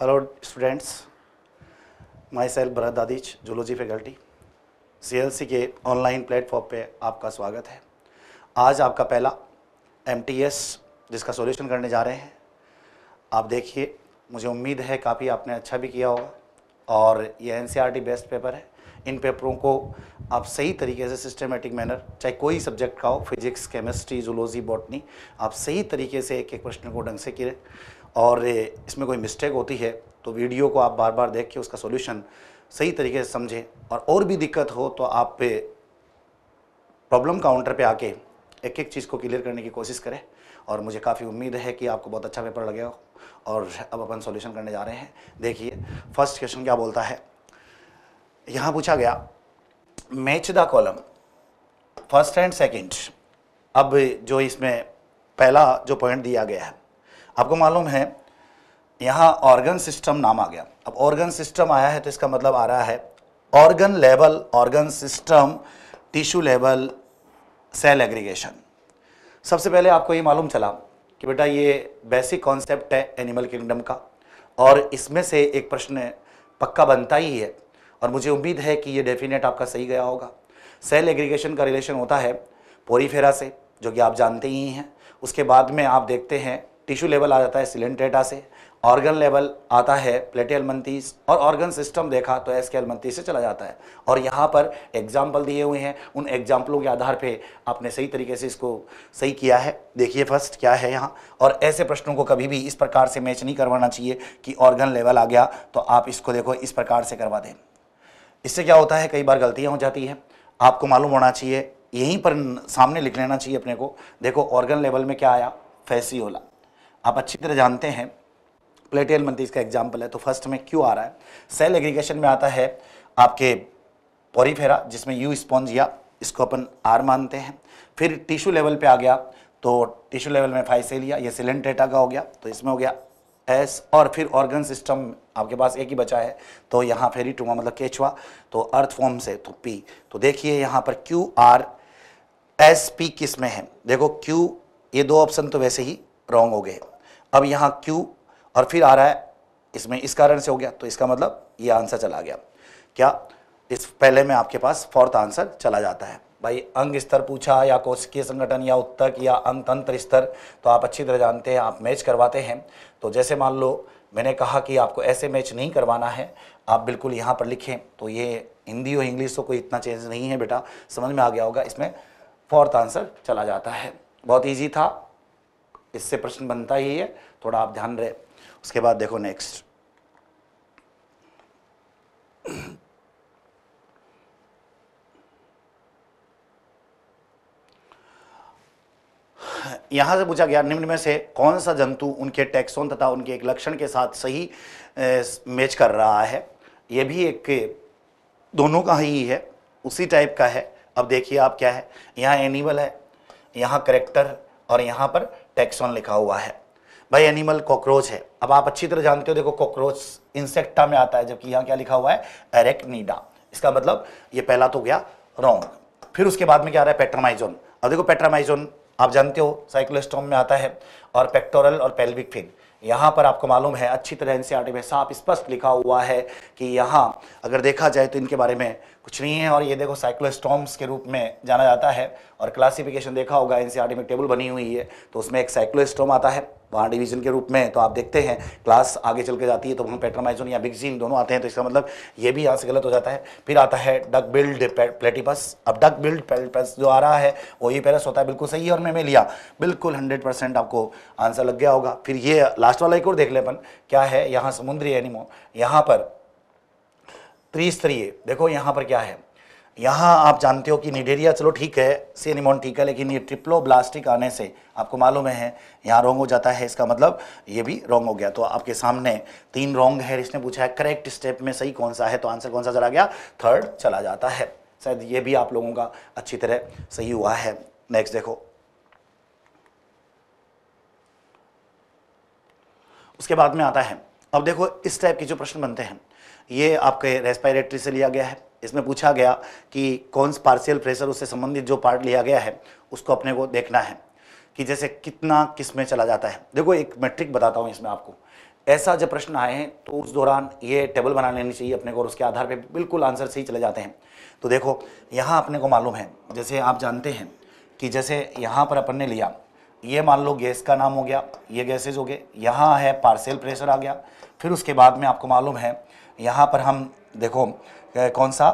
Hello self students, myself Bharat faculty C L C के online platform पे आपका स्वागत है आज आपका पहला एम जिसका सॉल्यूशन करने जा रहे हैं आप देखिए मुझे उम्मीद है काफ़ी आपने अच्छा भी किया होगा और ये एन बेस्ट पेपर है इन पेपरों को आप सही तरीके से सिस्टमेटिक मैनर चाहे कोई सब्जेक्ट का हो फिजिक्स केमिस्ट्री जूलॉजी बॉटनी आप सही तरीके से एक एक प्रश्न को ढंग से किए और इसमें कोई मिस्टेक होती है तो वीडियो को आप बार बार देख के उसका सोल्यूशन सही तरीके से समझें और और भी दिक्कत हो तो आप प्रॉब्लम काउंटर पे आके एक एक चीज़ को क्लियर करने की कोशिश करें और मुझे काफ़ी उम्मीद है कि आपको बहुत अच्छा पेपर लगेगा और अब अपन सॉल्यूशन करने जा रहे हैं देखिए फर्स्ट क्वेश्चन क्या बोलता है यहाँ पूछा गया match the column first and second अब जो इसमें पहला जो पॉइंट दिया गया है आपको मालूम है यहाँ ऑर्गन सिस्टम नाम आ गया अब ऑर्गन सिस्टम आया है तो इसका मतलब आ रहा है organ level organ system tissue level cell aggregation सबसे पहले आपको ये मालूम चला कि बेटा ये बेसिक कॉन्सेप्ट है एनिमल किंगडम का और इसमें से एक प्रश्न पक्का बनता ही है और मुझे उम्मीद है कि ये डेफिनेट आपका सही गया होगा सेल एग्रीगेशन का रिलेशन होता है पोरीफेरा से जो कि आप जानते ही हैं उसके बाद में आप देखते हैं टिश्यू लेवल आ जाता है सिलेंटेटा से ऑर्गन लेवल आता है प्लेटियल मंतीस और ऑर्गन सिस्टम देखा तो एस के मंतीस से चला जाता है और यहाँ पर एग्जाम्पल दिए हुए हैं उन एग्जाम्पलों के आधार पे आपने सही तरीके से इसको सही किया है देखिए फर्स्ट क्या है यहाँ और ऐसे प्रश्नों को कभी भी इस प्रकार से मैच नहीं करवाना चाहिए कि ऑर्गन लेवल आ गया तो आप इसको देखो इस प्रकार से करवा दें इससे क्या होता है कई बार गलतियाँ हो जाती हैं आपको मालूम होना चाहिए यहीं पर सामने लिख लेना चाहिए अपने को देखो ऑर्गन लेवल में क्या आया फैसियोला आप अच्छी तरह जानते हैं प्लेटियल मंथी इसका एग्जाम्पल है तो फर्स्ट में क्यों आ रहा है सेल एग्रीगेशन में आता है आपके पोरीफेरा जिसमें यू स्पॉन्ज या इसको अपन आर मानते हैं फिर टिश्यू लेवल पे आ गया तो टिश्यू लेवल में फाइसेलिया या सिलेंटेटा का हो गया तो इसमें हो गया एस और फिर ऑर्गन सिस्टम आपके पास एक ही बचा है तो यहाँ फेरी टूमा मतलब केचुआ तो अर्थ फॉर्म से तो पी तो देखिए यहाँ पर क्यू आर एस पी किस में है देखो क्यू ये दो ऑप्शन तो वैसे ही रॉन्ग हो गए अब यहाँ क्यू और फिर आ रहा है इसमें इस कारण से हो गया तो इसका मतलब ये आंसर चला गया क्या इस पहले में आपके पास फोर्थ आंसर चला जाता है भाई अंग स्तर पूछा या कोशिकीय संगठन या उत्तक या अंग तंत्र स्तर तो आप अच्छी तरह जानते हैं आप मैच करवाते हैं तो जैसे मान लो मैंने कहा कि आपको ऐसे मैच नहीं करवाना है आप बिल्कुल यहाँ पर लिखें तो ये हिंदी और इंग्लिश तो कोई इतना चेंज नहीं है बेटा समझ में आ गया होगा इसमें फोर्थ आंसर चला जाता है बहुत ईजी था इससे प्रश्न बनता ही है थोड़ा आप ध्यान रहे उसके बाद देखो नेक्स्ट यहां से पूछा गया निम्न में से कौन सा जंतु उनके टैक्सोन तथा उनके एक लक्षण के साथ सही मैच कर रहा है यह भी एक दोनों का ही है उसी टाइप का है अब देखिए आप क्या है यहां एनिमल है यहां करेक्टर और यहां पर टैक्सॉन लिखा हुआ है भाई एनिमल कॉकरोच है अब आप अच्छी तरह जानते हो देखो कॉकरोच इंसेक्टा में आता है जबकि यहाँ क्या लिखा हुआ है एरेक्नीडा इसका मतलब ये पहला तो गया रॉन्ग फिर उसके बाद में क्या आ रहा है पेट्रामाइजोन अब देखो पेट्रामाइजोन आप जानते हो साइक्लोस्टोम में आता है और पेक्टोरल और पेल्विक फिन यहाँ पर आपको मालूम है अच्छी तरह एनसीईआरटी में साफ स्पष्ट लिखा हुआ है कि यहाँ अगर देखा जाए तो इनके बारे में कुछ नहीं है और ये देखो साइक्लोस्टॉम्स के रूप में जाना जाता है और क्लासिफिकेशन देखा होगा एन e में टेबल बनी हुई है तो उसमें एक साइक्लोस्टॉम आता है वहाँ डिवीजन के रूप में तो आप देखते हैं क्लास आगे चल के जाती है तो वहाँ पेट्रामाइजोन या बिगजीन दोनों आते हैं तो इसका मतलब ये भी यहाँ से गलत हो जाता है फिर आता है डक बिल्ड प्लेटिपस अब डक बिल्ड प्लेटिपस जो आ रहा है वही पेरस होता है बिल्कुल सही है और मैं मैं लिया बिल्कुल हंड्रेड परसेंट आपको आंसर लग गया होगा फिर ये लास्ट वाला एक और देख ले अपन क्या है यहाँ समुद्री एनिमो यहाँ पर त्रिस्तरीय देखो यहाँ पर क्या है यहाँ आप जानते हो कि निडेरिया चलो ठीक है सेनिमोन ठीक है लेकिन ये ब्लास्टिक आने से आपको मालूम है यहाँ रोंग हो जाता है इसका मतलब ये भी रोंग हो गया तो आपके सामने तीन रोंग है इसने पूछा है करेक्ट स्टेप में सही कौन सा है तो आंसर कौन सा चला गया थर्ड चला जाता है शायद ये भी आप लोगों का अच्छी तरह सही हुआ है नेक्स्ट देखो उसके बाद में आता है अब देखो इस टाइप के जो प्रश्न बनते हैं ये आपके रेस्पायरेटरी से लिया गया है इसमें पूछा गया कि कौन सा पार्शियल प्रेशर उससे संबंधित जो पार्ट लिया गया है उसको अपने को देखना है कि जैसे कितना किस में चला जाता है देखो एक मैट्रिक बताता हूँ इसमें आपको ऐसा जब प्रश्न आए हैं तो उस दौरान ये टेबल बना लेनी चाहिए अपने को और उसके आधार पे बिल्कुल आंसर सही चले जाते हैं तो देखो यहाँ अपने को मालूम है जैसे आप जानते हैं कि जैसे यहाँ पर अपन ने लिया ये मान लो गैस का नाम हो गया ये गैसेज हो गए यहाँ है पार्सल प्रेशर आ गया फिर उसके बाद में आपको मालूम है यहाँ पर हम देखो कौन सा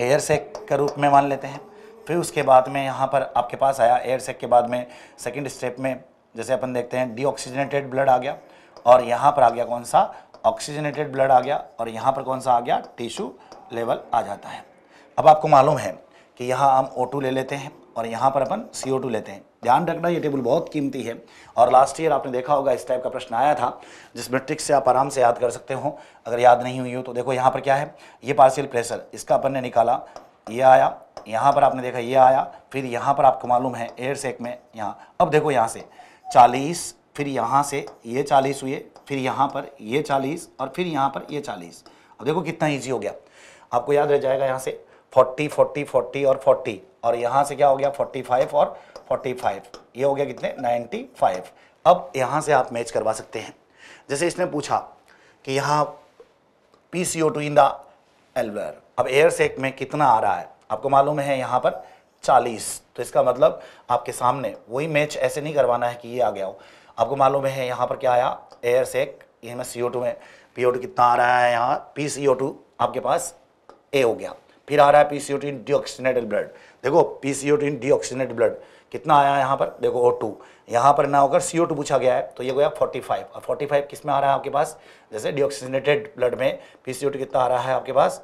एयर सेक के रूप में मान लेते हैं फिर उसके बाद में यहाँ पर आपके पास आया एयर सेक के बाद में सेकंड स्टेप में जैसे अपन देखते हैं डीऑक्सीजनेटेड ब्लड आ गया और यहाँ पर आ गया कौन सा ऑक्सीजनेटेड ब्लड आ गया और यहाँ पर कौन सा आ गया टिश्यू लेवल आ जाता है अब आपको मालूम है कि यहाँ हम ओ ले लेते हैं और यहाँ पर अपन सी लेते हैं ध्यान रखना ये टेबल बहुत कीमती है और लास्ट ईयर आपने देखा होगा इस टाइप का प्रश्न आया था जिस मेट्रिक से आप आराम से याद कर सकते हो अगर याद नहीं हुई हो तो देखो यहाँ पर क्या है ये पार्सियल प्रेशर इसका अपन ने निकाला ये आया यहाँ पर आपने देखा ये आया फिर यहाँ पर आपको मालूम है एयर सेक में यहाँ अब देखो यहाँ से चालीस फिर यहाँ से ये चालीस हुए फिर यहाँ पर ये चालीस और फिर यहाँ पर ये चालीस अब देखो कितना ईजी हो गया आपको याद रह जाएगा यहाँ से फोर्टी फोर्टी फोर्टी और फोर्टी और यहां से क्या हो गया 45 और 45 ये हो गया कितने 95 अब यहां से आप मैच करवा सकते हैं जैसे इसने पूछा कि यहाँ P C O two in the alveolar अब एयर सेक में कितना आ रहा है आपको मालूम है यहां पर 40 तो इसका मतलब आपके सामने वही मैच ऐसे नहीं करवाना है कि ये आ गया हो आपको मालूम है यहाँ पर क्या आया एयर सेक ये में सी ओ टू में पी ओ टू कितना आ रहा है यहाँ पी सी ओ टू आपके पास ए हो गया फिर आ रहा है P C O two in deoxygenated blood देखो P C O in oxygenate blood कितना आया यहाँ पर देखो ओ टू यहाँ पर ना होकर सी ओ टू पूछा गया है तो ये गया फोर्टी फाइव और फोर्टी फाइव किस में आ रहा है आपके पास जैसे डीऑक्सीजनेटेड ब्लड में पी सी ओ टू कितना आ रहा है आपके पास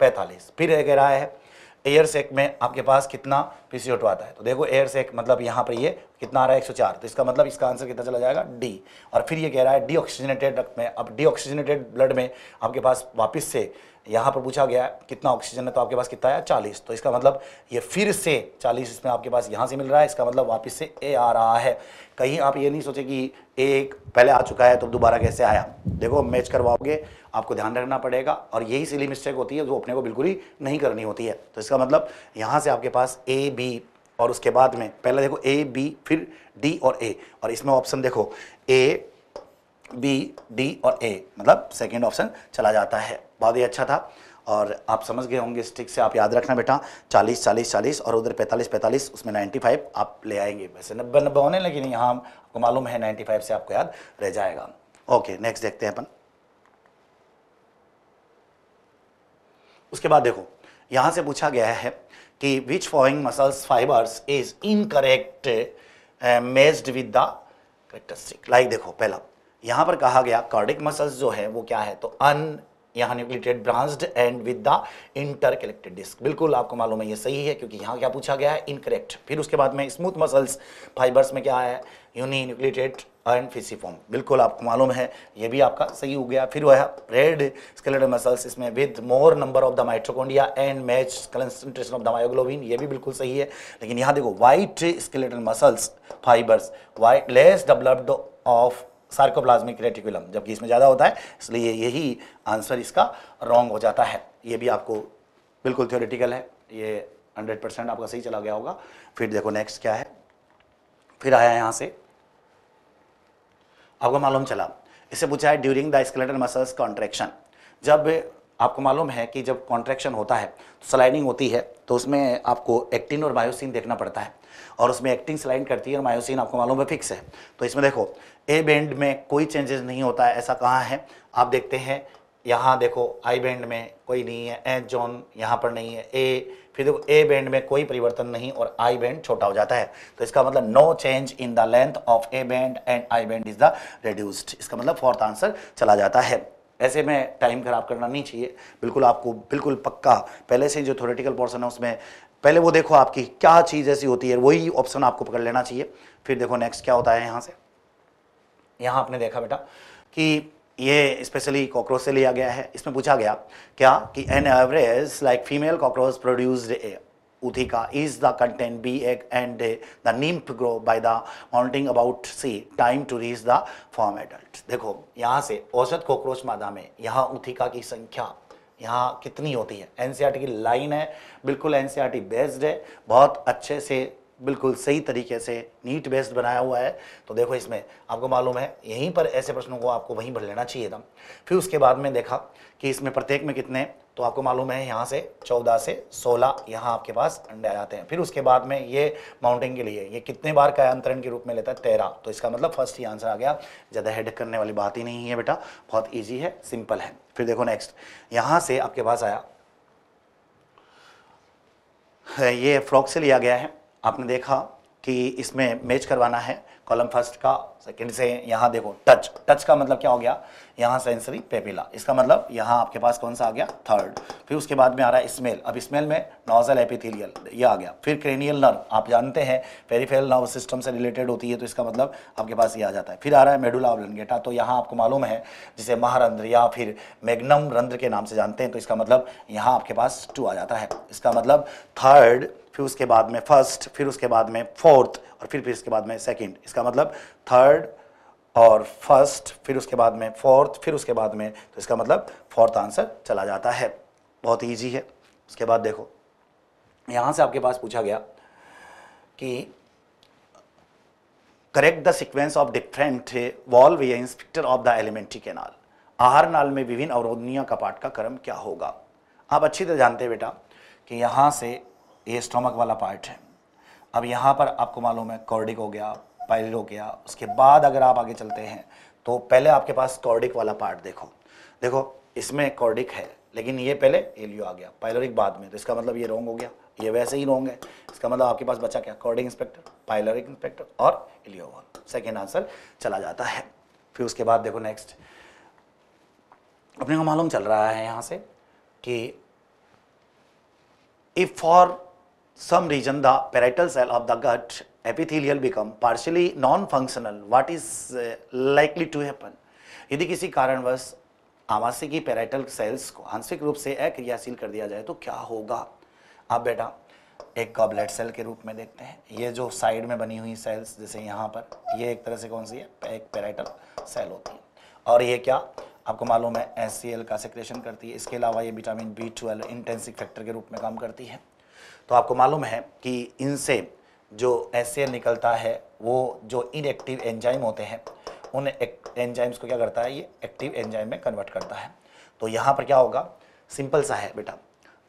पैंतालीस फिर कह रहा है एयर सेक में आपके पास कितना पी सी ओ टू आता है तो देखो एयर सेक मतलब यहाँ पर ये कितना आ रहा है एक सौ चार तो इसका मतलब इसका आंसर कितना चला जाएगा डी और फिर ये कह रहा है डीऑक्सीजनेटेड रक्त में अब डीऑक्सीजनेटेड ब्लड में आपके पास वापस से यहाँ पर पूछा गया है कितना ऑक्सीजन है तो आपके पास कितना है चालीस तो इसका मतलब ये फिर से चालीस इसमें आपके पास यहाँ से मिल रहा है इसका मतलब वापस से ए आ रहा है कहीं आप ये नहीं सोचे कि एक पहले आ चुका है तो दोबारा कैसे आया देखो मैच करवाओगे आपको ध्यान रखना पड़ेगा और यही सिली मिस्टेक होती है जो अपने को बिल्कुल ही नहीं करनी होती है तो इसका मतलब यहाँ से आपके पास ए बी और उसके बाद में पहले देखो ए बी फिर डी और ए और इसमें ऑप्शन देखो ए बी डी और ए मतलब सेकेंड ऑप्शन चला जाता है बहुत ही अच्छा था और आप समझ गए होंगे स्टिक से आप याद रखना बेटा 40 40 40 और उधर 45 45 उसमें 95 आप ले आएंगे वैसे नब्बे नब्बे होने लेकिन यहाँ आपको मालूम है 95 से आपको याद रह जाएगा ओके नेक्स्ट देखते हैं अपन उसके बाद देखो यहाँ से पूछा गया है कि which following muscles fibres is incorrect matched with the characteristic like देखो पहला यहाँ पर कहा गया कार्डिक मसल्स जो है वो क्या है तो अन यहाँ nucleated branched and with the intercalated disc बिल्कुल आपको मालूम है ये सही है क्योंकि यहाँ क्या पूछा गया है इनकरेक्ट फिर उसके बाद में स्मूथ मसल्स फाइबर्स में क्या है यूनी न्यूक्लिटेड एंड फिसीफॉर्म बिल्कुल आपको मालूम है ये भी आपका सही हो गया फिर वह है रेड स्केलेटल मसल्स इसमें with more number of the mitochondria and much concentration of the myoglobin ये भी बिल्कुल सही है लेकिन यहाँ देखो white skeletal muscles fibres white less developed of sarcoplasmic reticulum जबकि इसमें ज़्यादा होता है इसलिए यही आंसर इसका रॉन्ग हो जाता है ये भी आपको बिल्कुल थियोरिटिकल है ये हंड्रेड परसेंट आपका सही चला गया होगा फिर देखो नेक्स्ट क्या है फिर आया यहाँ से आपको मालूम चला इसे पूछा है during the skeletal muscles contraction जब आपको मालूम है कि जब कॉन्ट्रैक्शन होता है तो स्लाइडिंग होती है तो उसमें आपको एक्टिन और मायोसिन देखना पड़ता है और उसमें एक्टिन स्लाइड करती है और मायोसिन आपको मालूम है फिक्स है तो इसमें देखो ए बैंड में कोई चेंजेस नहीं होता है ऐसा कहाँ है आप देखते हैं यहाँ देखो आई बैंड में कोई नहीं है ए जोन यहाँ पर नहीं है ए फिर देखो ए बैंड में कोई परिवर्तन नहीं और आई बैंड छोटा हो जाता है तो इसका मतलब no change in the length of A band and I band is the reduced इसका मतलब फोर्थ आंसर चला जाता है ऐसे में टाइम खराब करना नहीं चाहिए बिल्कुल आपको बिल्कुल पक्का पहले से जो थोरेटिकल पोर्सन है उसमें पहले वो देखो आपकी क्या चीज़ ऐसी होती है वही ऑप्शन आपको पकड़ लेना चाहिए फिर देखो नेक्स्ट क्या होता है यहाँ से यहाँ आपने देखा बेटा कि ये स्पेशली कॉकरोच से लिया गया है इसमें पूछा गया क्या कि an average like female cockroach produced Uthika is the content be egg and the the nymph grow by the mounting about C time to reach the adult देखो यहाँ से औसत कॉकरोच मादा में यहाँ उथिका की संख्या यहाँ कितनी होती है एनसीईआरटी e की लाइन है बिल्कुल एनसीईआरटी बेस्ड e है बहुत अच्छे से बिल्कुल सही तरीके से नीट बेस्ड बनाया हुआ है तो देखो इसमें आपको मालूम है यहीं पर ऐसे प्रश्नों को आपको वहीं भर लेना चाहिए था फिर उसके बाद में देखा कि इसमें प्रत्येक में कितने तो आपको मालूम है यहाँ से चौदह से सोलह यहाँ आपके पास अंडे आ जाते हैं फिर उसके बाद में ये माउंटिंग के लिए ये कितने बार कायांतरण के रूप में लेता है तेरह तो इसका मतलब फर्स्ट ही आंसर आ गया ज़्यादा हेड करने वाली बात ही नहीं है बेटा बहुत ईजी है सिंपल है फिर देखो नेक्स्ट यहाँ से आपके पास आया ये फ्रॉक से लिया गया है आपने देखा कि इसमें मैच करवाना है कॉलम फर्स्ट का सेकेंड से यहाँ देखो टच टच का मतलब क्या हो गया यहाँ सेंसरी पेपिला इसका मतलब यहाँ आपके पास कौन सा आ गया थर्ड फिर उसके बाद में आ रहा है स्मेल अब स्मेल में नोजल एपिथेलियल ये आ गया फिर क्रेनियल नर्व आप जानते हैं पेरीफेरल नर्व सिस्टम से रिलेटेड होती है तो इसका मतलब आपके पास ये आ जाता है फिर आ रहा है मेडुला ऑब्लंगेटा तो यहाँ आपको मालूम है जिसे महारंध्र या फिर मैग्नम रंध्र के नाम से जानते हैं तो इसका मतलब यहाँ आपके पास टू आ जाता है इसका मतलब थर्ड फिर उसके बाद में फर्स्ट फिर उसके बाद में फोर्थ और फिर फिर इसके बाद में सेकेंड इसका मतलब थर्ड और फर्स्ट फिर उसके बाद में फोर्थ फिर उसके बाद में तो इसका मतलब फोर्थ आंसर चला जाता है बहुत ईजी है उसके बाद देखो यहाँ से आपके पास पूछा गया कि correct the sequence of different valve या इंस्पेक्टर ऑफ द एलिमेंट्री नाल आहार नाल में विभिन्न का कपाट का क्रम क्या होगा आप अच्छी तरह जानते हैं बेटा कि यहाँ से ये स्टोमक वाला पार्ट है अब यहाँ पर आपको मालूम है कॉर्डिक हो गया पायलट हो गया उसके बाद अगर आप आगे चलते हैं तो पहले आपके पास कॉर्डिक वाला पार्ट देखो देखो इसमें कॉर्डिक है लेकिन ये पहले एलियो आ गया पायलोरिक बाद में तो इसका मतलब ये रोंग हो गया ये वैसे ही रोंग है इसका मतलब आपके पास बचा क्या कॉर्डिक इंस्पेक्टर पायलोरिक इंस्पेक्टर और एलियोवन सेकेंड आंसर चला जाता है फिर उसके बाद देखो नेक्स्ट अपने को मालूम चल रहा है यहाँ से कि if for some reason the parietal cell of the gut epithelial become partially non-functional, what is uh, likely to happen? यदि किसी कारणवश आवासी की पेराइटल सेल्स को आंशिक रूप से अक्रियाशील कर दिया जाए तो क्या होगा आप बेटा एक का ब्लड सेल के रूप में देखते हैं ये जो साइड में बनी हुई सेल्स जैसे यहाँ पर ये एक तरह से कौन सी है एक पेराइटल सेल होती है और ये क्या आपको मालूम है एस सी एल का सिक्रेशन करती है इसके अलावा ये vitamin B twelve intrinsic factor के रूप में काम करती है तो आपको मालूम है कि इनसे जो एस निकलता है वो जो इनएक्टिव एंजाइम होते हैं उन एंजाइम्स को क्या करता है ये एक्टिव एंजाइम में कन्वर्ट करता है तो यहाँ पर क्या होगा सिंपल सा है बेटा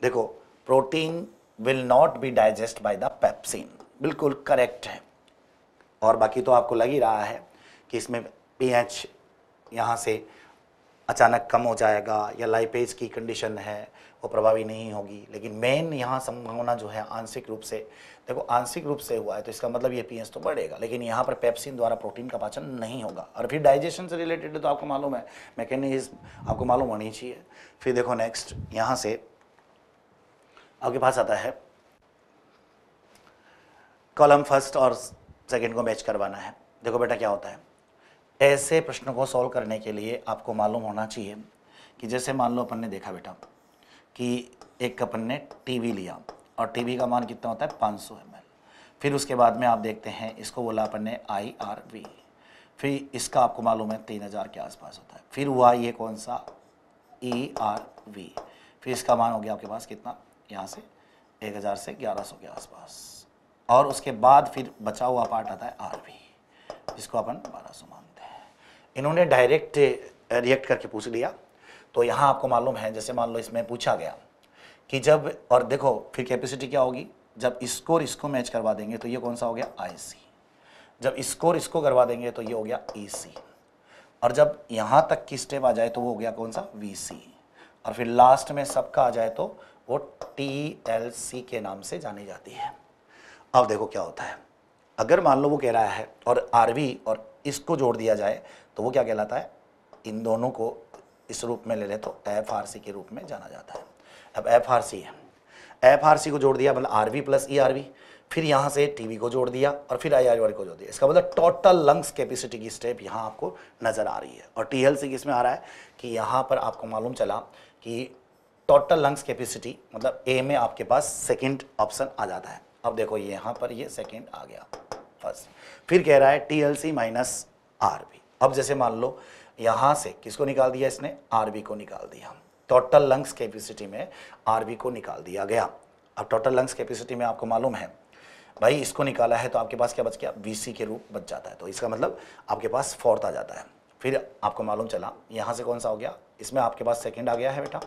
देखो protein will not be digest by the pepsin बिल्कुल करेक्ट है और बाकी तो आपको लग ही रहा है कि इसमें पी एच यहाँ से अचानक कम हो जाएगा या लाइपेज की कंडीशन है वो प्रभावी नहीं होगी लेकिन मेन यहाँ संभावना जो है आंशिक रूप से देखो आंशिक रूप से हुआ है तो इसका मतलब ये पीएस तो बढ़ेगा लेकिन यहाँ पर पेप्सिन द्वारा प्रोटीन का पाचन नहीं होगा और फिर डाइजेशन से रिलेटेड तो आपको मालूम है मैकेनिज्म आपको मालूम होनी चाहिए फिर देखो नेक्स्ट यहाँ से आपके पास आता है कॉलम फर्स्ट और सेकेंड को मैच करवाना है देखो बेटा क्या होता है ऐसे प्रश्नों को सॉल्व करने के लिए आपको मालूम होना चाहिए कि जैसे मान लो अपन ने देखा बेटा कि एक अपन ने टीवी लिया और टीवी का मान कितना होता है 500 सौ फिर उसके बाद में आप देखते हैं इसको बोला अपन ने आई आर वी फिर इसका आपको मालूम है तीन हज़ार के आसपास होता है फिर हुआ ये कौन सा ई आर वी फिर इसका मान हो गया आपके पास कितना यहाँ से एक हज़ार से ग्यारह सौ के आसपास और उसके बाद फिर बचा हुआ पार्ट आता है आर वी जिसको अपन बारह सौ मानते हैं इन्होंने डायरेक्ट रिएक्ट करके पूछ लिया तो यहाँ आपको मालूम है जैसे मान लो इसमें पूछा गया कि जब और देखो फिर कैपेसिटी क्या होगी जब स्कोर इसको मैच करवा देंगे तो ये कौन सा हो गया आई जब स्कोर इसको करवा देंगे तो ये हो गया ई e और जब यहाँ तक की स्टेप आ जाए तो वो हो गया कौन सा वी और फिर लास्ट में सबका आ जाए तो वो टी एल सी के नाम से जानी जाती है अब देखो क्या होता है अगर मान लो वो कह रहा है और आर और इसको जोड़ दिया जाए तो वो क्या कहलाता है इन दोनों को इस रूप में ले ले तो एफ आर सी के रूप में जाना जाता है अब एफ आर सी है एफ आर सी को जोड़ दिया मतलब R V plus E R V फिर यहाँ से टी वी को जोड़ दिया और फिर आई आर को जोड़ दिया इसका मतलब टोटल लंग्स कैपेसिटी की स्टेप यहाँ आपको नज़र आ रही है और टी एल सी किसमें आ रहा है कि यहाँ पर आपको मालूम चला कि टोटल लंग्स कैपेसिटी मतलब ए में आपके पास सेकेंड ऑप्शन आ जाता है अब देखो ये यहाँ पर ये सेकेंड आ गया फर्स्ट फिर कह रहा है T L C minus R V अब जैसे मान लो यहाँ से किसको निकाल दिया इसने आरबी को निकाल दिया टोटल लंग्स कैपेसिटी में आरबी को निकाल दिया गया अब टोटल लंग्स कैपेसिटी में आपको मालूम है भाई इसको निकाला है तो आपके पास क्या बच गया वी के रूप बच जाता है तो इसका मतलब आपके पास फोर्थ आ जाता है फिर आपको मालूम चला यहाँ से कौन सा हो गया इसमें आपके पास सेकेंड आ गया है बेटा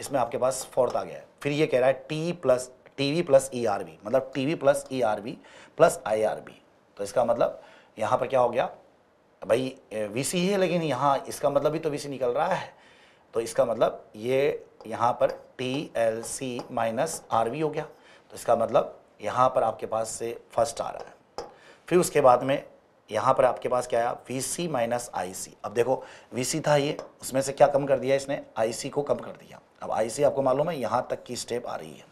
इसमें आपके पास फोर्थ आ गया है फिर ये कह रहा है T plus T V plus E R V मतलब T V plus E R V plus I R V तो इसका मतलब यहाँ पर क्या हो गया भाई वीसी है लेकिन यहाँ इसका मतलब भी तो वीसी निकल रहा है तो इसका मतलब ये यहाँ पर T L C minus R V हो गया तो इसका मतलब यहाँ पर आपके पास से फर्स्ट आ रहा है फिर उसके बाद में यहाँ पर आपके पास क्या आया वी सी माइनस आई सी अब देखो वी सी था ये उसमें से क्या कम कर दिया इसने आई सी को कम कर दिया अब आई सी आपको मालूम है यहाँ तक की स्टेप आ रही है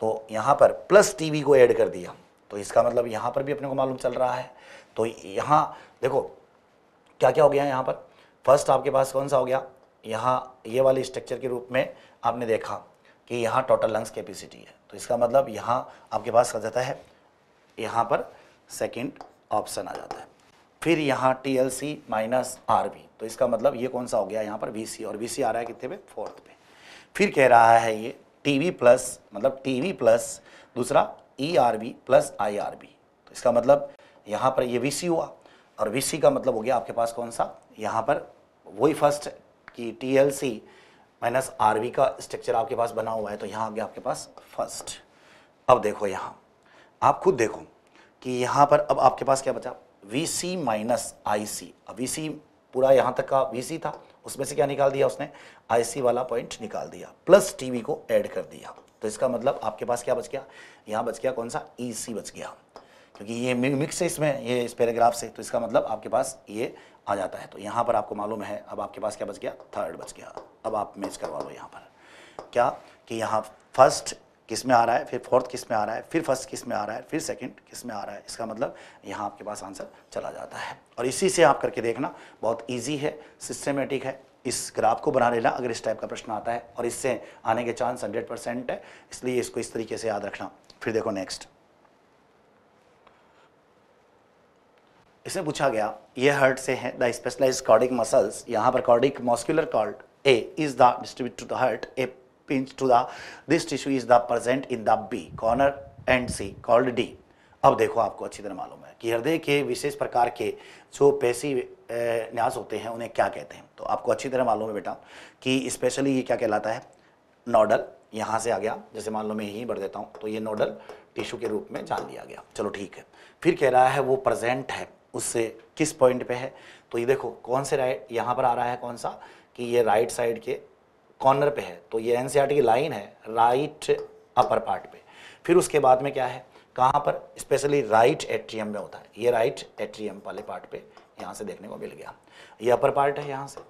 तो यहाँ पर प्लस टी वी को ऐड कर दिया तो इसका मतलब यहाँ पर भी अपने को मालूम चल रहा है तो यहाँ देखो क्या क्या हो गया यहाँ पर फर्स्ट आपके पास कौन सा हो गया यहाँ ये वाले स्ट्रक्चर के रूप में आपने देखा कि यहाँ टोटल लंग्स कैपेसिटी है तो इसका मतलब यहाँ आपके पास आ जाता है यहाँ पर सेकंड ऑप्शन आ जाता है फिर यहाँ T L C minus R V तो इसका मतलब ये कौन सा हो गया यहाँ पर वी सी और वी सी आ रहा है कितने पे फोर्थ पे फिर कह रहा है ये टी वी प्लस मतलब टी वी प्लस दूसरा E R V plus I R V तो इसका मतलब यहाँ पर ये वी सी हुआ और वी का मतलब हो गया आपके पास कौन सा यहाँ पर वही फर्स्ट कि T L C minus R V का स्ट्रक्चर आपके पास बना हुआ है तो यहाँ आ गया आपके पास फर्स्ट अब देखो यहाँ आप खुद देखो कि यहाँ पर अब आपके पास क्या बचा वी सी माइनस आई सी अब वी सी पूरा यहाँ तक का वी सी था उसमें से क्या निकाल दिया उसने आई सी वाला पॉइंट निकाल दिया प्लस टी वी को ऐड कर दिया तो इसका मतलब आपके पास क्या बच गया यहाँ बच गया कौन सा ई e सी बच गया क्योंकि ये मिक्स है इसमें ये इस पैराग्राफ से तो इसका मतलब आपके पास ये आ जाता है तो यहाँ पर आपको मालूम है अब आपके पास क्या बच गया थर्ड बच गया अब आप मैच करवा लो यहाँ पर क्या कि यहाँ फर्स्ट किस में आ रहा है फिर फोर्थ किस में आ रहा है फिर फर्स्ट किस में आ रहा है फिर सेकंड किस में आ रहा है इसका मतलब यहाँ आपके पास आंसर चला जाता है और इसी से आप करके देखना बहुत ईजी है सिस्टमेटिक है इस ग्राफ को बना लेना अगर इस टाइप का प्रश्न आता है और इससे आने के चांस हंड्रेड परसेंट है इसलिए इसको इस तरीके से याद रखना फिर देखो नेक्स्ट इसमें पूछा गया ये हर्ट से है द स्पेशलाइज कॉर्डिक मसल्स यहाँ पर cardiac muscular cord a is the distribute to the heart a pinch to the this tissue is the present in the B corner and C called D अब देखो आपको अच्छी तरह मालूम है कि हृदय के विशेष प्रकार के जो पेशी न्यास होते हैं उन्हें क्या कहते हैं तो आपको अच्छी तरह मालूम है बेटा कि स्पेशली ये क्या कहलाता है नोडल यहाँ से आ गया जैसे मान लो मैं यहीं बढ़ देता हूँ तो ये नोडल टिश्यू के रूप में जान लिया गया चलो ठीक है फिर कह रहा है वो प्रेजेंट है उससे किस पॉइंट पे है तो ये देखो कौन से राइट यहाँ पर आ रहा है कौन सा कि ये राइट साइड के कॉर्नर पे है तो ये एन e की लाइन है राइट अपर पार्ट पे फिर उसके बाद में क्या है कहाँ पर स्पेशली राइट एट्रियम में होता है ये राइट एट्रियम वाले पार्ट पे यहाँ से देखने को मिल गया ये अपर पार्ट है यहाँ से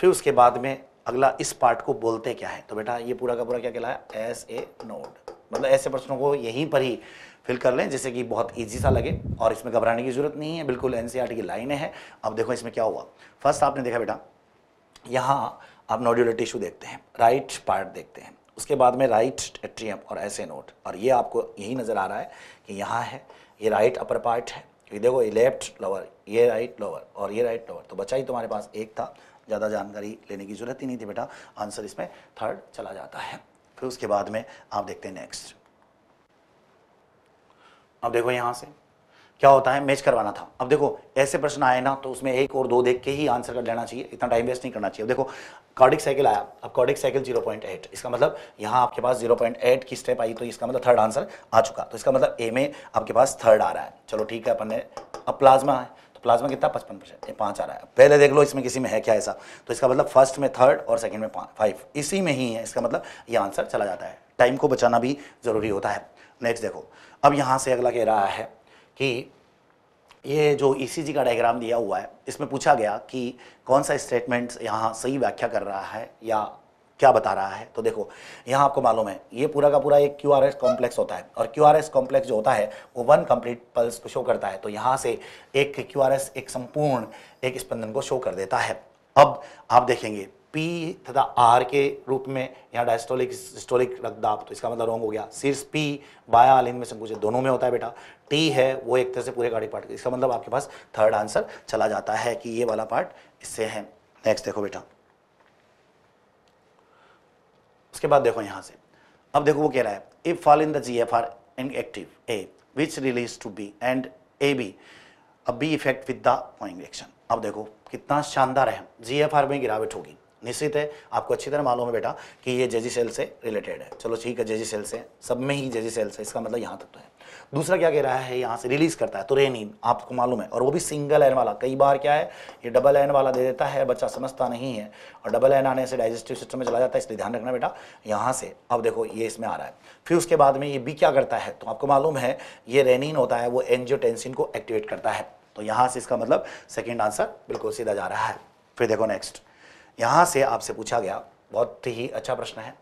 फिर उसके बाद में अगला इस पार्ट को बोलते क्या है तो बेटा ये पूरा का पूरा क्या कहलाया एस ए नोड मतलब ऐसे प्रश्नों को यहीं पर ही फिल कर लें जैसे कि बहुत ईजी सा लगे और इसमें घबराने की जरूरत नहीं है बिल्कुल एन e की लाइनें हैं अब देखो इसमें क्या हुआ फर्स्ट आपने देखा बेटा यहाँ आप नोड्यूलर टिश्यू देखते हैं राइट पार्ट देखते हैं उसके बाद में राइट एट्रियम और ऐसे नोट और ये आपको यही नज़र आ रहा है कि यहाँ है ये राइट अपर पार्ट है ये देखो ये लेफ्ट लोअर ये राइट लोअर और ये राइट लोअर तो बचा ही तुम्हारे पास एक था ज़्यादा जानकारी लेने की ज़रूरत ही नहीं थी बेटा आंसर इसमें थर्ड चला जाता है फिर उसके बाद में आप देखते हैं नेक्स्ट अब देखो यहाँ से क्या होता है मैच करवाना था अब देखो ऐसे प्रश्न आए ना तो उसमें एक और दो देख के ही आंसर कर लेना चाहिए इतना टाइम वेस्ट नहीं करना चाहिए अब देखो कॉडिक साइकिल आया अब कॉडिक साइकिल 0.8 इसका मतलब यहाँ आपके पास 0.8 की स्टेप आई तो इसका मतलब थर्ड आंसर आ चुका तो इसका मतलब ए में आपके पास थर्ड आ रहा है चलो ठीक है अपन ने अब प्लाज्मा है तो प्लाज्मा कितना पचपन परसेंट ये पाँच आ रहा है पहले देख लो इसमें किसी में है क्या ऐसा तो इसका मतलब फर्स्ट में थर्ड और सेकेंड में फाइव इसी में ही है इसका मतलब ये आंसर चला जाता है टाइम को बचाना भी जरूरी होता है नेक्स्ट देखो अब यहाँ से अगला कह रहा है कि ये जो ईसीजी e का डायग्राम दिया हुआ है इसमें पूछा गया कि कौन सा स्टेटमेंट यहाँ सही व्याख्या कर रहा है या क्या बता रहा है तो देखो यहाँ आपको मालूम है ये पूरा का पूरा एक क्यू आर एस कॉम्प्लेक्स होता है और क्यू आर एस कॉम्प्लेक्स जो होता है वो वन कंप्लीट पल्स को शो करता है तो यहाँ से एक क्यू आर एस एक संपूर्ण एक स्पंदन को शो कर देता है अब आप देखेंगे पी तथा आर के रूप में यहाँ डायस्टोलिक सिस्टोलिक रक्तदाब तो इसका मतलब रॉन्ग हो गया शीर्ष पी बाया आलिंग में संकुचित दोनों में होता है बेटा टी है वो एक तरह से पूरे गाड़ी पार्ट इसका मतलब आपके पास थर्ड आंसर चला जाता है कि ये वाला पार्ट इससे है नेक्स्ट देखो बेटा उसके बाद देखो यहाँ से अब देखो वो कह रहा है if fall in the G F R in active a which release to B and A B अब B effect with the point action अब देखो कितना शानदार है जी एफ आर में गिरावट होगी निश्चित है आपको अच्छी तरह मालूम है बेटा कि ये जेजी सेल से रिलेटेड है चलो ठीक है जेजी सेल से सब में ही जेजी सेल से इसका मतलब यहाँ तक तो है दूसरा क्या कह रहा है यहाँ से रिलीज करता है तो आपको मालूम है और वो भी सिंगल एन वाला कई बार क्या है ये डबल एन वाला दे देता है बच्चा समझता नहीं है और डबल एन आने से डाइजेस्टिव सिस्टम में चला जाता है इसलिए ध्यान रखना बेटा यहाँ से अब देखो ये इसमें आ रहा है फिर उसके बाद में ये बी क्या करता है तो आपको मालूम है ये रेनिन होता है वो एनजियोटेंसिन को एक्टिवेट करता है तो यहाँ से इसका मतलब सेकेंड आंसर बिल्कुल सीधा जा रहा है फिर देखो नेक्स्ट यहाँ से आपसे पूछा गया बहुत ही अच्छा प्रश्न है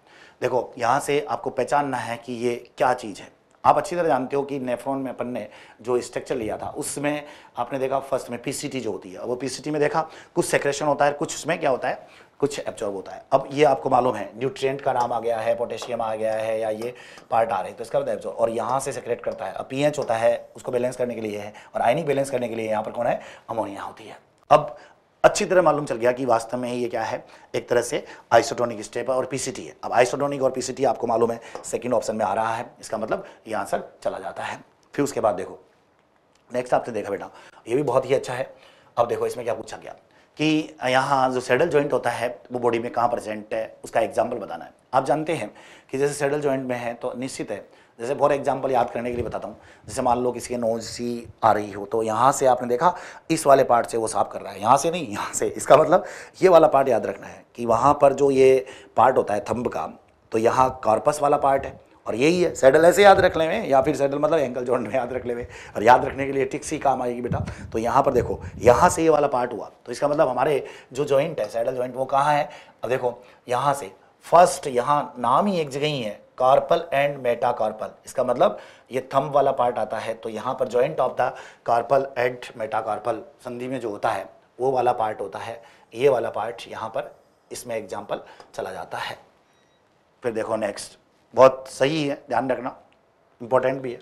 देखो यहाँ से आपको पहचानना है कि ये क्या चीज़ है आप अच्छी तरह जानते हो कि नेफ्रॉन में अपन ने जो स्ट्रक्चर लिया था उसमें आपने देखा फर्स्ट में पीसीटी जो होती है वो पीसीटी में देखा कुछ सेक्रेशन होता है कुछ उसमें क्या होता है कुछ एब्जॉर्ब होता है अब ये आपको मालूम है न्यूट्रिएंट का नाम आ गया है पोटेशियम आ गया है या ये पार्ट आ रहे हैं तो इसका बताया एब्जॉर्ब मतलब और यहाँ से सेक्रेट करता है अब पी होता है उसको बैलेंस करने के लिए है और आयनिक बैलेंस करने के लिए यहाँ पर कौन है अमोनिया होती है अब अच्छी तरह मालूम चल गया कि वास्तव में ये क्या है एक तरह से आइसोटोनिक स्टेप और पीसीटी है अब आइसोटोनिक और पीसीटी आपको मालूम है सेकंड ऑप्शन में आ रहा है इसका मतलब ये आंसर चला जाता है फिर उसके बाद देखो नेक्स्ट आपने देखा बेटा ये भी बहुत ही अच्छा है अब देखो इसमें क्या पूछा गया कि यहाँ जो सेडल जॉइंट होता है वो बॉडी में कहाँ प्रेजेंट है उसका एग्जाम्पल बताना है आप जानते हैं कि जैसे सेडल जॉइंट में है तो निश्चित है जैसे फॉर एग्जाम्पल याद करने के लिए बताता हूँ जैसे मान लो किसी के नोज सी आ रही हो तो यहाँ से आपने देखा इस वाले पार्ट से वो साफ कर रहा है यहाँ से नहीं यहाँ से इसका मतलब ये वाला पार्ट याद रखना है कि वहाँ पर जो ये पार्ट होता है थम्ब का तो यहाँ कॉर्पस वाला पार्ट है और यही है सैडल ऐसे याद रख लेवे या फिर सैडल मतलब एंकल जॉइंट में याद रख लेवे और याद रखने के लिए टिक्स ही काम आएगी बेटा तो यहाँ पर देखो यहाँ से ये वाला पार्ट हुआ तो इसका मतलब हमारे जो जॉइंट है सैडल जॉइंट वो कहाँ है अब देखो यहाँ से फर्स्ट यहाँ नाम ही एक जगह ही है कार्पल एंड मेटा कार्पल इसका मतलब ये थम वाला पार्ट आता है तो यहाँ पर joint of the carpal and metacarpal संधि में जो होता है वो वाला पार्ट होता है ये वाला पार्ट यहाँ पर इसमें एग्जाम्पल चला जाता है फिर देखो नेक्स्ट बहुत सही है ध्यान रखना इम्पोर्टेंट भी है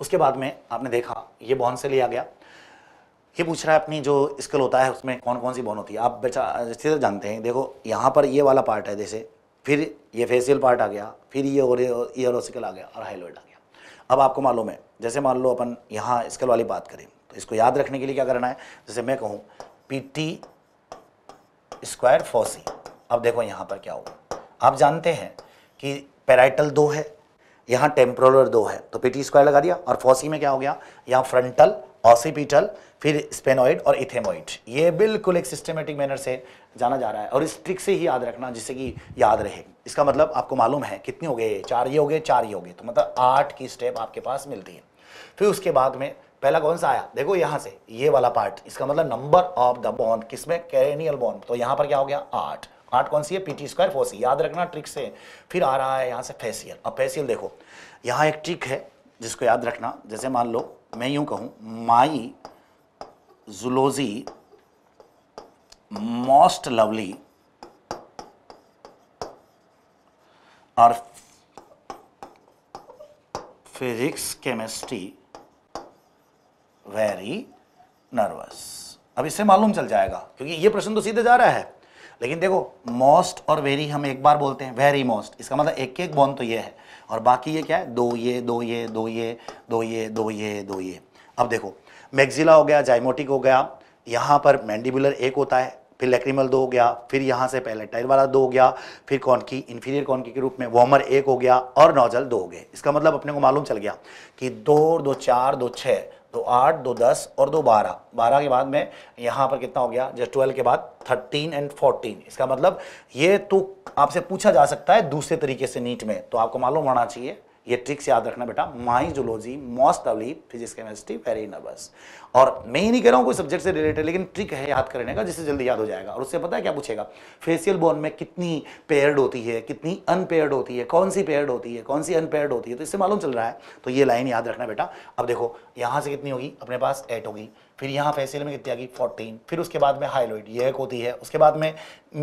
उसके बाद में आपने देखा ये बॉन से लिया गया ये पूछ रहा है अपनी जो स्किल होता है उसमें कौन कौन सी बोन होती है आप बेचा से जानते हैं देखो यहाँ पर ये वाला पार्ट है जैसे फिर ये फेसियल पार्ट आ गया फिर ये और स्किल आ गया और हाईलोइड आ गया अब आपको मालूम है जैसे मान लो अपन यहाँ स्किल वाली बात करें तो इसको याद रखने के लिए क्या करना है जैसे मैं कहूँ पी टी स्क्वायर फोसी अब देखो यहाँ पर क्या होगा आप जानते हैं कि पैराइटल दो है यहाँ टेम्प्रोलर दो है तो पीटी स्क्वायर लगा दिया और फॉसी में क्या हो गया यहाँ फ्रंटल ऑसिपिटल फिर स्पेनोइड और इथेमोइड ये बिल्कुल एक सिस्टमेटिक मैनर से जाना जा रहा है और इस ट्रिक से ही याद रखना जिससे कि याद रहे इसका मतलब आपको मालूम है कितने हो गए चार ये हो गए चार ये हो गए तो मतलब आठ की स्टेप आपके पास मिलती है फिर उसके बाद में पहला कौन सा आया देखो यहाँ से ये वाला पार्ट इसका मतलब नंबर ऑफ द बॉन्ड किसमें कैरेनियल बॉन्ड तो यहाँ पर क्या हो गया आठ आठ कौन सी है पीटी स्क्वायर फोर सी याद रखना ट्रिक से फिर आ रहा है यहाँ से फेसियल अब फेसियल देखो यहाँ एक ट्रिक है जिसको याद रखना जैसे मान लो मैं यूं कहूँ माई जुलोजी मोस्ट लवली और फिजिक्स केमिस्ट्री वेरी नर्वस अब इससे मालूम चल जाएगा क्योंकि ये प्रश्न तो सीधे जा रहा है लेकिन देखो मोस्ट और वेरी हम एक बार बोलते हैं वेरी मोस्ट इसका मतलब एक एक बॉन्ड तो ये है और बाकी ये क्या है दो ये दो ये दो ये दो ये दो ये दो ये अब देखो मैगजिला हो गया जाइमोटिक हो गया यहाँ पर मैंडिबुलर एक होता है फिर लेक्रिमल दो हो गया फिर यहाँ से पैलेटाइल वाला दो हो गया फिर कॉन्की इन्फीरियर कॉन्की के रूप में वॉमर एक हो गया और नोजल दो हो गए इसका मतलब अपने को मालूम चल गया कि दो दो चार दो छः तो आठ दो दस और दो बारह बारह के बाद में यहाँ पर कितना हो गया जस्ट ट्वेल्व के बाद थर्टीन एंड फोर्टीन इसका मतलब ये तो आपसे पूछा जा सकता है दूसरे तरीके से नीट में तो आपको मालूम होना चाहिए ये ट्रिक्स याद रखना बेटा my zoology most lovely physics chemistry very nervous और मैं ही नहीं कह रहा हूँ कोई सब्जेक्ट से रिलेटेड लेकिन ट्रिक है याद करने का जिससे जल्दी याद हो जाएगा और उससे पता है क्या पूछेगा फेशियल बोन में कितनी पेयर्ड होती है कितनी अनपेयर्ड होती है कौन सी पेयर्ड होती है कौन सी अनपेयर्ड होती है तो इससे मालूम चल रहा है तो ये लाइन याद रखना बेटा अब देखो यहाँ से कितनी होगी अपने पास एट होगी फिर यहाँ फेसियल में कितनी आ गई फोर्टीन फिर उसके बाद में हाईलोइड ये एक होती है उसके बाद में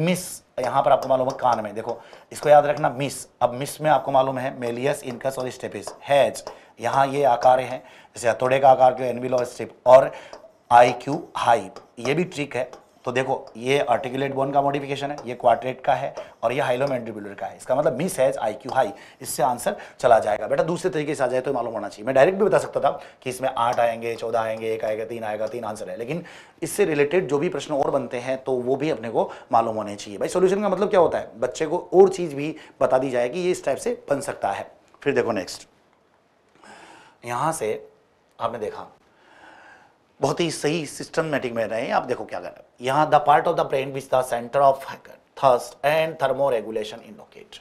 मिस यहाँ पर आपको मालूम है कान में देखो इसको याद रखना मिस अब मिस में आपको मालूम है मेलियस इनकस और स्टेपिस हैज यहाँ ये आकार हैं जैसे हथोड़े का आकार जो एनविल और और आई क्यू हाइप ये भी ट्रिक है तो देखो ये आर्टिकुलेट बोन का मॉडिफिकेशन है ये क्वाड्रेट का है और ये हाइलोमेंड्रिबुलर का है इसका मतलब miss has I Q high इससे आंसर चला जाएगा बेटा दूसरे तरीके से आ जाए तो मालूम होना चाहिए मैं डायरेक्ट भी बता सकता था कि इसमें आठ आएंगे चौदह आएंगे एक आएगा तीन आएगा तीन आंसर है लेकिन इससे रिलेटेड जो भी प्रश्न और बनते हैं तो वो भी अपने को मालूम होने चाहिए भाई सोल्यूशन का मतलब क्या होता है बच्चे को और चीज़ भी बता दी जाए कि ये इस टाइप से बन सकता है फिर देखो नेक्स्ट यहाँ से आपने देखा बहुत ही सही सिस्टमेटिक में रहे आप देखो क्या कर रहे हैं यहाँ the part of the brain which the centre of thirst and thermoregulation indicate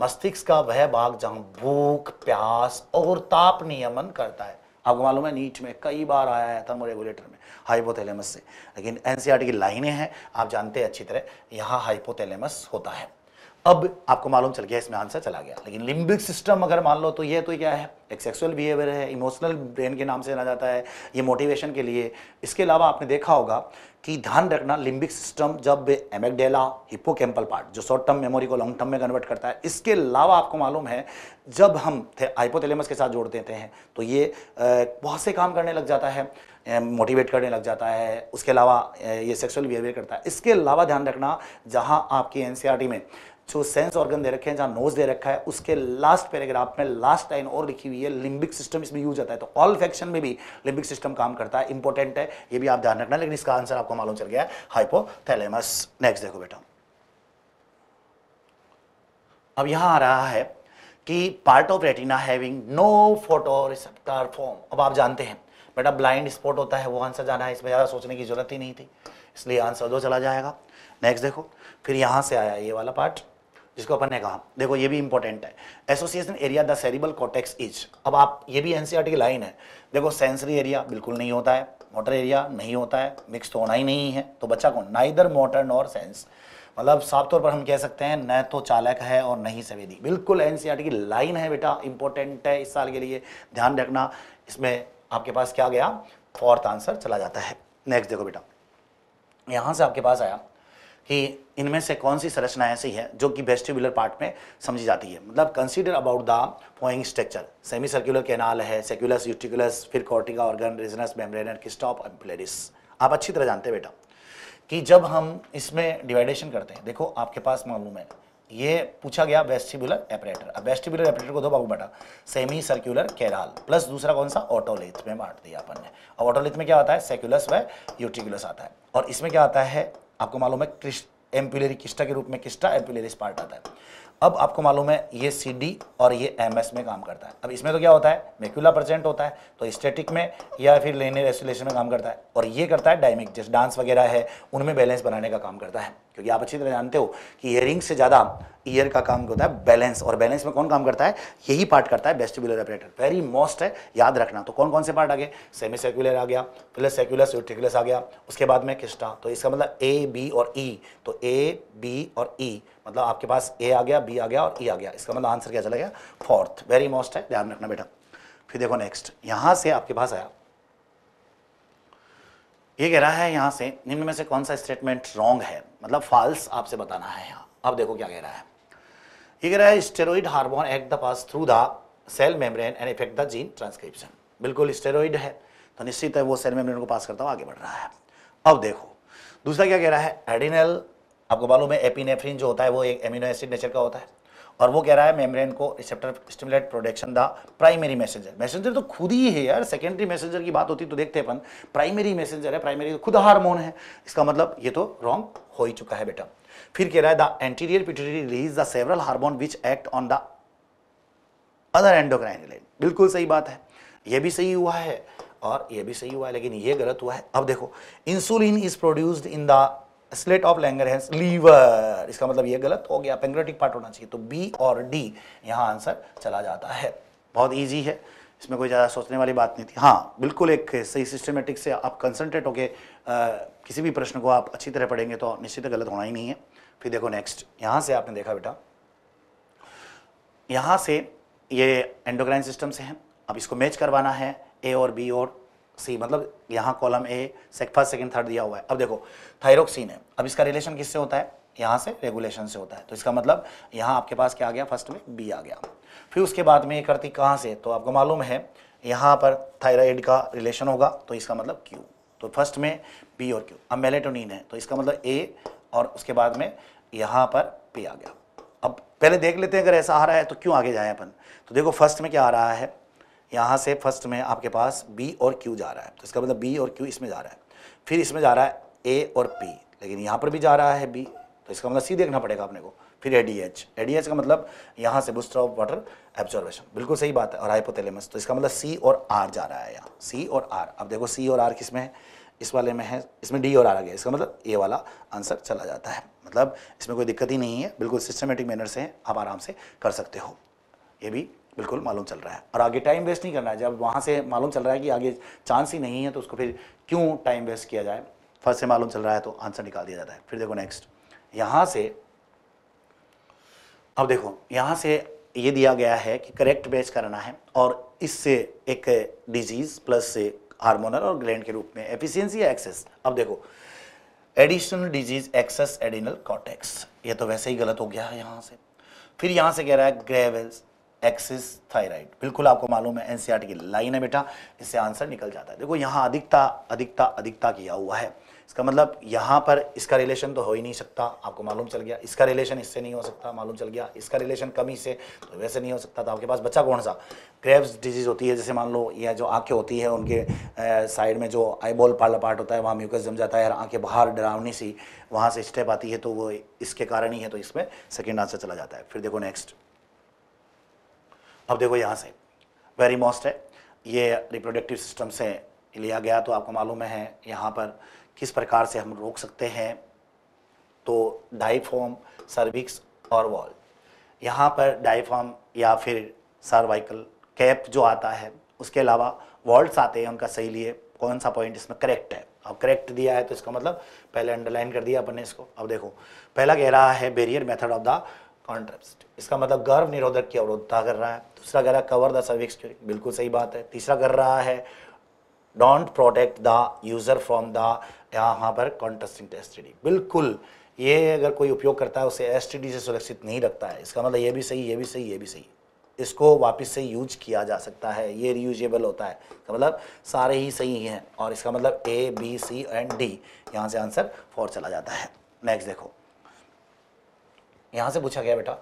मस्तिष्क का वह भाग जहाँ भूख प्यास और ताप नियमन करता है आपको मालूम है नीट में कई बार आया है थर्मो रेगुलेटर में हाइपोथैलेमस से लेकिन एनसीआर e की लाइनें हैं आप जानते हैं अच्छी तरह यहाँ हाइपोथैलेमस होता है अब आपको मालूम चल गया इसमें आंसर चला गया लेकिन लिम्बिक सिस्टम अगर मान लो तो ये तो क्या है एक सेक्सुअल बिहेवियर है इमोशनल ब्रेन के नाम से जाना जाता है ये मोटिवेशन के लिए इसके अलावा आपने देखा होगा कि ध्यान रखना लिम्बिक सिस्टम जब एमेगडेला हिप्पोकैम्पल पार्ट जो शॉर्ट टर्म मेमोरी को लॉन्ग टर्म में कन्वर्ट करता है इसके अलावा आपको मालूम है जब हम हाइपोथेलेमस के साथ जोड़ देते हैं तो ये बहुत से काम करने लग जाता है मोटिवेट करने लग जाता है उसके अलावा ये सेक्सुअल बिहेवियर करता है इसके अलावा ध्यान रखना जहाँ आपकी एन e में जो सेंस ऑर्गन दे रखे हैं जहाँ नोज दे रखा है उसके लास्ट पैराग्राफ में लास्ट लाइन और लिखी हुई है लिम्बिक सिस्टम इसमें यूज आता है तो ऑल फैक्शन में भी लिम्बिक सिस्टम काम करता है इंपॉर्टेंट है ये भी आप ध्यान रखना लेकिन इसका आंसर आपको मालूम चल गया हाइपोथैलेमस नेक्स्ट देखो बेटा अब यहां आ रहा है कि part of retina having no photoreceptor form अब आप जानते हैं बेटा ब्लाइंड स्पॉट होता है वो आंसर जाना है इसमें ज़्यादा सोचने की जरूरत ही नहीं थी इसलिए आंसर दो चला जाएगा नेक्स्ट देखो फिर यहां से आया ये वाला पार्ट जिसको अपन ने कहा देखो ये भी इंपॉर्टेंट है association area the cerebral cortex is अब आप ये भी एनसीआर e की लाइन है देखो सेंसरी एरिया बिल्कुल नहीं होता है मोटर एरिया नहीं होता है मिक्स तो होना ही नहीं है तो बच्चा कौन ना इधर मोटर नॉर सेंस मतलब साफ तौर पर हम कह सकते हैं न तो चालक है और न ही सवेदी बिल्कुल एनसीआर e की लाइन है बेटा इंपॉर्टेंट है इस साल के लिए ध्यान रखना इसमें आपके पास क्या गया फोर्थ आंसर चला जाता है नेक्स्ट देखो बेटा यहाँ से आपके पास आया कि इनमें से कौन सी संरचना ऐसी है जो कि वेस्टिबुलर पार्ट में समझी जाती है मतलब consider about the following structure semicircular canal है सेक्युलस यूटिकुलस फिर कॉर्टिका ऑर्गन मेम्ब्रेन एंड किस्टॉप एम्पलेरिस आप अच्छी तरह जानते हैं बेटा कि जब हम इसमें डिवाइडेशन करते हैं देखो आपके पास मालूम है ये पूछा गया वेस्टिबुलर एपरेटर अब वेस्टिबुलर एपरेटर को दो बाबू बेटा सेमी सर्कुलर कैराल प्लस दूसरा कौन सा ऑटोलिथ में बांट दिया अपन ने अब ऑटोलिथ में क्या आता है सेक्युलस व यूटिकुलस आता है और इसमें क्या आता है आपको मालूम है एम्पुलेरी किस्टा के रूप में किस्टा एम्पुलेरी स्पार्ट आता है अब आपको मालूम है ये सी और ये एम में काम करता है अब इसमें तो क्या होता है मेक्यूला प्रजेंट होता है तो स्टेटिक में या फिर लेनियर एसोलेशन में काम करता है और ये करता है डायमिक जैसे डांस वगैरह है उनमें बैलेंस बनाने का काम करता है क्योंकि आप अच्छी तरह जानते हो कि ईयरिंग से ज़्यादा ईयर का काम होता है बैलेंस और बैलेंस में कौन काम करता है यही पार्ट करता है बेस्टिबुलर ऑपरेटर वेरी मोस्ट है याद रखना तो कौन कौन से पार्ट आ गए सेमी सेक्युलर आ गया प्लस सेक्युलर स्यूटिकुलस आ गया उसके बाद में किस्टा तो इसका मतलब ए बी और ई e, तो ए बी और ई e, मतलब आपके पास ए आ गया बी आ गया और ई e आ गया इसका मतलब आंसर क्या चला गया फोर्थ वेरी मोस्ट है ध्यान रखना बेटा फिर देखो नेक्स्ट यहां से आपके पास आया ये कह रहा है यहां से निम्न में से कौन सा स्टेटमेंट रॉन्ग है मतलब फॉल्स आपसे बताना है यहाँ अब देखो क्या कह रहा है ये कह रहा है steroid hormone act the pass through the cell membrane and effect the gene transcription बिल्कुल स्टेरॉइड है तो निश्चित है वो सेल मेम्ब्रेन को पास करता हुआ आगे बढ़ रहा है अब देखो दूसरा क्या कह रहा है एडिनल आपको मालूम है एपीनेफ्रिन जो होता है वो एक एमिनो एसिड नेचर का होता है और वो कह रहा है मेम्ब्रेन को receptor stimulate production the primary messenger messenger तो खुद ही है यार सेकेंडरी मैसेंजर की बात होती तो देखते अपन प्राइमरी मैसेंजर है प्राइमरी तो खुद हार्मोन है इसका मतलब ये तो रॉन्ग हो ही चुका है बेटा फिर कह रहा है the anterior pituitary release the several hormone which act on the other endocrine बिल्कुल सही बात है ये भी सही हुआ है और ये भी सही हुआ है लेकिन ये गलत हुआ है अब देखो insulin is produced in the islet of Langerhans liver इसका मतलब ये गलत हो गया पेंग्रेटिक पार्ट होना चाहिए तो बी और डी यहाँ आंसर चला जाता है बहुत ईजी है इसमें कोई ज़्यादा सोचने वाली बात नहीं थी हाँ बिल्कुल एक सही सिस्टमेटिक से आप कंसनट्रेट होके किसी भी प्रश्न को आप अच्छी तरह पढ़ेंगे तो निश्चित गलत होना ही नहीं है फिर देखो नेक्स्ट यहाँ से आपने देखा बेटा यहाँ से ये एंडोक्राइन सिस्टम से है अब इसको मैच करवाना है ए और बी और सी मतलब यहाँ column A first second third दिया हुआ है अब देखो थायरोक्सीन है अब इसका रिलेशन किससे होता है यहाँ से रेगुलेशन से होता है तो इसका मतलब यहाँ आपके पास क्या आ गया फर्स्ट में बी आ गया फिर उसके बाद में ये करती कहाँ से तो आपको मालूम है यहाँ पर थायराइड का रिलेशन होगा तो इसका मतलब क्यू तो फर्स्ट में बी और क्यू अब मेलेटोनिन है तो इसका मतलब ए और उसके बाद में यहाँ पर पी आ गया अब पहले देख लेते हैं अगर ऐसा आ रहा है तो क्यों आगे जाए अपन तो देखो फर्स्ट में क्या आ रहा है यहाँ से फर्स्ट में आपके पास बी और क्यू जा रहा है तो इसका मतलब बी और क्यू इसमें जा रहा है फिर इसमें जा रहा है ए और पी लेकिन यहाँ पर भी जा रहा है बी तो इसका मतलब सी देखना पड़ेगा अपने को फिर डी एच का मतलब यहाँ से बूस्टर ऑफ वाटर एब्जॉर्वेशन बिल्कुल सही बात है और हाइपोथैलेमस तो इसका मतलब सी और आर जा रहा है यहाँ सी और आर अब देखो सी और आर किस में है इस वाले में है इसमें डी और आर आ गया इसका मतलब ए वाला आंसर चला जाता है मतलब इसमें कोई दिक्कत ही नहीं है बिल्कुल सिस्टमेटिक मैनर से आप आराम से कर सकते हो ये भी बिल्कुल मालूम चल रहा है और आगे टाइम वेस्ट नहीं करना है जब वहाँ से मालूम चल रहा है कि आगे चांस ही नहीं है तो उसको फिर क्यों टाइम वेस्ट किया जाए फर्स्ट से मालूम चल रहा है तो आंसर निकाल दिया जाता है फिर देखो नेक्स्ट यहाँ से अब देखो यहाँ से ये दिया गया है कि करेक्ट बेच करना है और इससे एक डिजीज प्लस से हार्मोनल और ग्लैंड के रूप में एफिशिएंसी या एक्सेस अब देखो additional disease excess adrenal cortex ये तो वैसे ही गलत हो गया है यहाँ से फिर यहाँ से कह रहा है ग्रेवेल्स एक्सिस थायराइड बिल्कुल आपको मालूम है एनसीईआरटी e की लाइन है बेटा इससे आंसर निकल जाता है देखो यहाँ अधिकता अधिकता अधिकता किया हुआ है इसका मतलब यहाँ पर इसका रिलेशन तो हो ही नहीं सकता आपको मालूम चल गया इसका रिलेशन इससे नहीं हो सकता मालूम चल गया इसका रिलेशन कमी से तो वैसे नहीं हो सकता तो आपके पास बच्चा कौन सा ग्रेव्स डिजीज होती है जैसे मान लो यह जो आंखें होती है उनके साइड में जो आईबॉल पार्ला पार्ट होता है वहाँ म्यूकस जम जाता है आंखें बाहर डरावनी सी वहाँ से स्टेप आती है तो वो इसके कारण ही है तो इसमें सेकेंड आंसर चला जाता है फिर देखो नेक्स्ट अब देखो यहाँ से वेरी मोस्ट है ये रिप्रोडक्टिव सिस्टम से लिया गया तो आपको मालूम है यहाँ पर किस प्रकार से हम रोक सकते हैं तो डाइफॉम सर्विक्स और वॉल यहाँ पर डाइफॉम या फिर सर्वाइकल कैप जो आता है उसके अलावा वॉल्ट्स आते हैं उनका सही लिए कौन सा पॉइंट इसमें करेक्ट है अब करेक्ट दिया है तो इसका मतलब पहले अंडरलाइन कर दिया अपन ने इसको अब देखो पहला कह रहा है barrier method of the contrast इसका मतलब गर्भ निरोधक की अवरोधता कर रहा है दूसरा कर रहा है कवर द सर्विक्स बिल्कुल सही बात है तीसरा कर रहा है don't protect the user from the यहाँ पर टी डी बिल्कुल ये अगर कोई उपयोग करता है उसे एस से सुरक्षित नहीं रखता है इसका मतलब ये भी सही ये भी सही ये भी सही इसको वापस से यूज किया जा सकता है ये रीयूजेबल होता है इसका मतलब सारे ही सही हैं और इसका मतलब A B C and D यहाँ से आंसर फोर चला जाता है नेक्स्ट देखो यहाँ से पूछा गया बेटा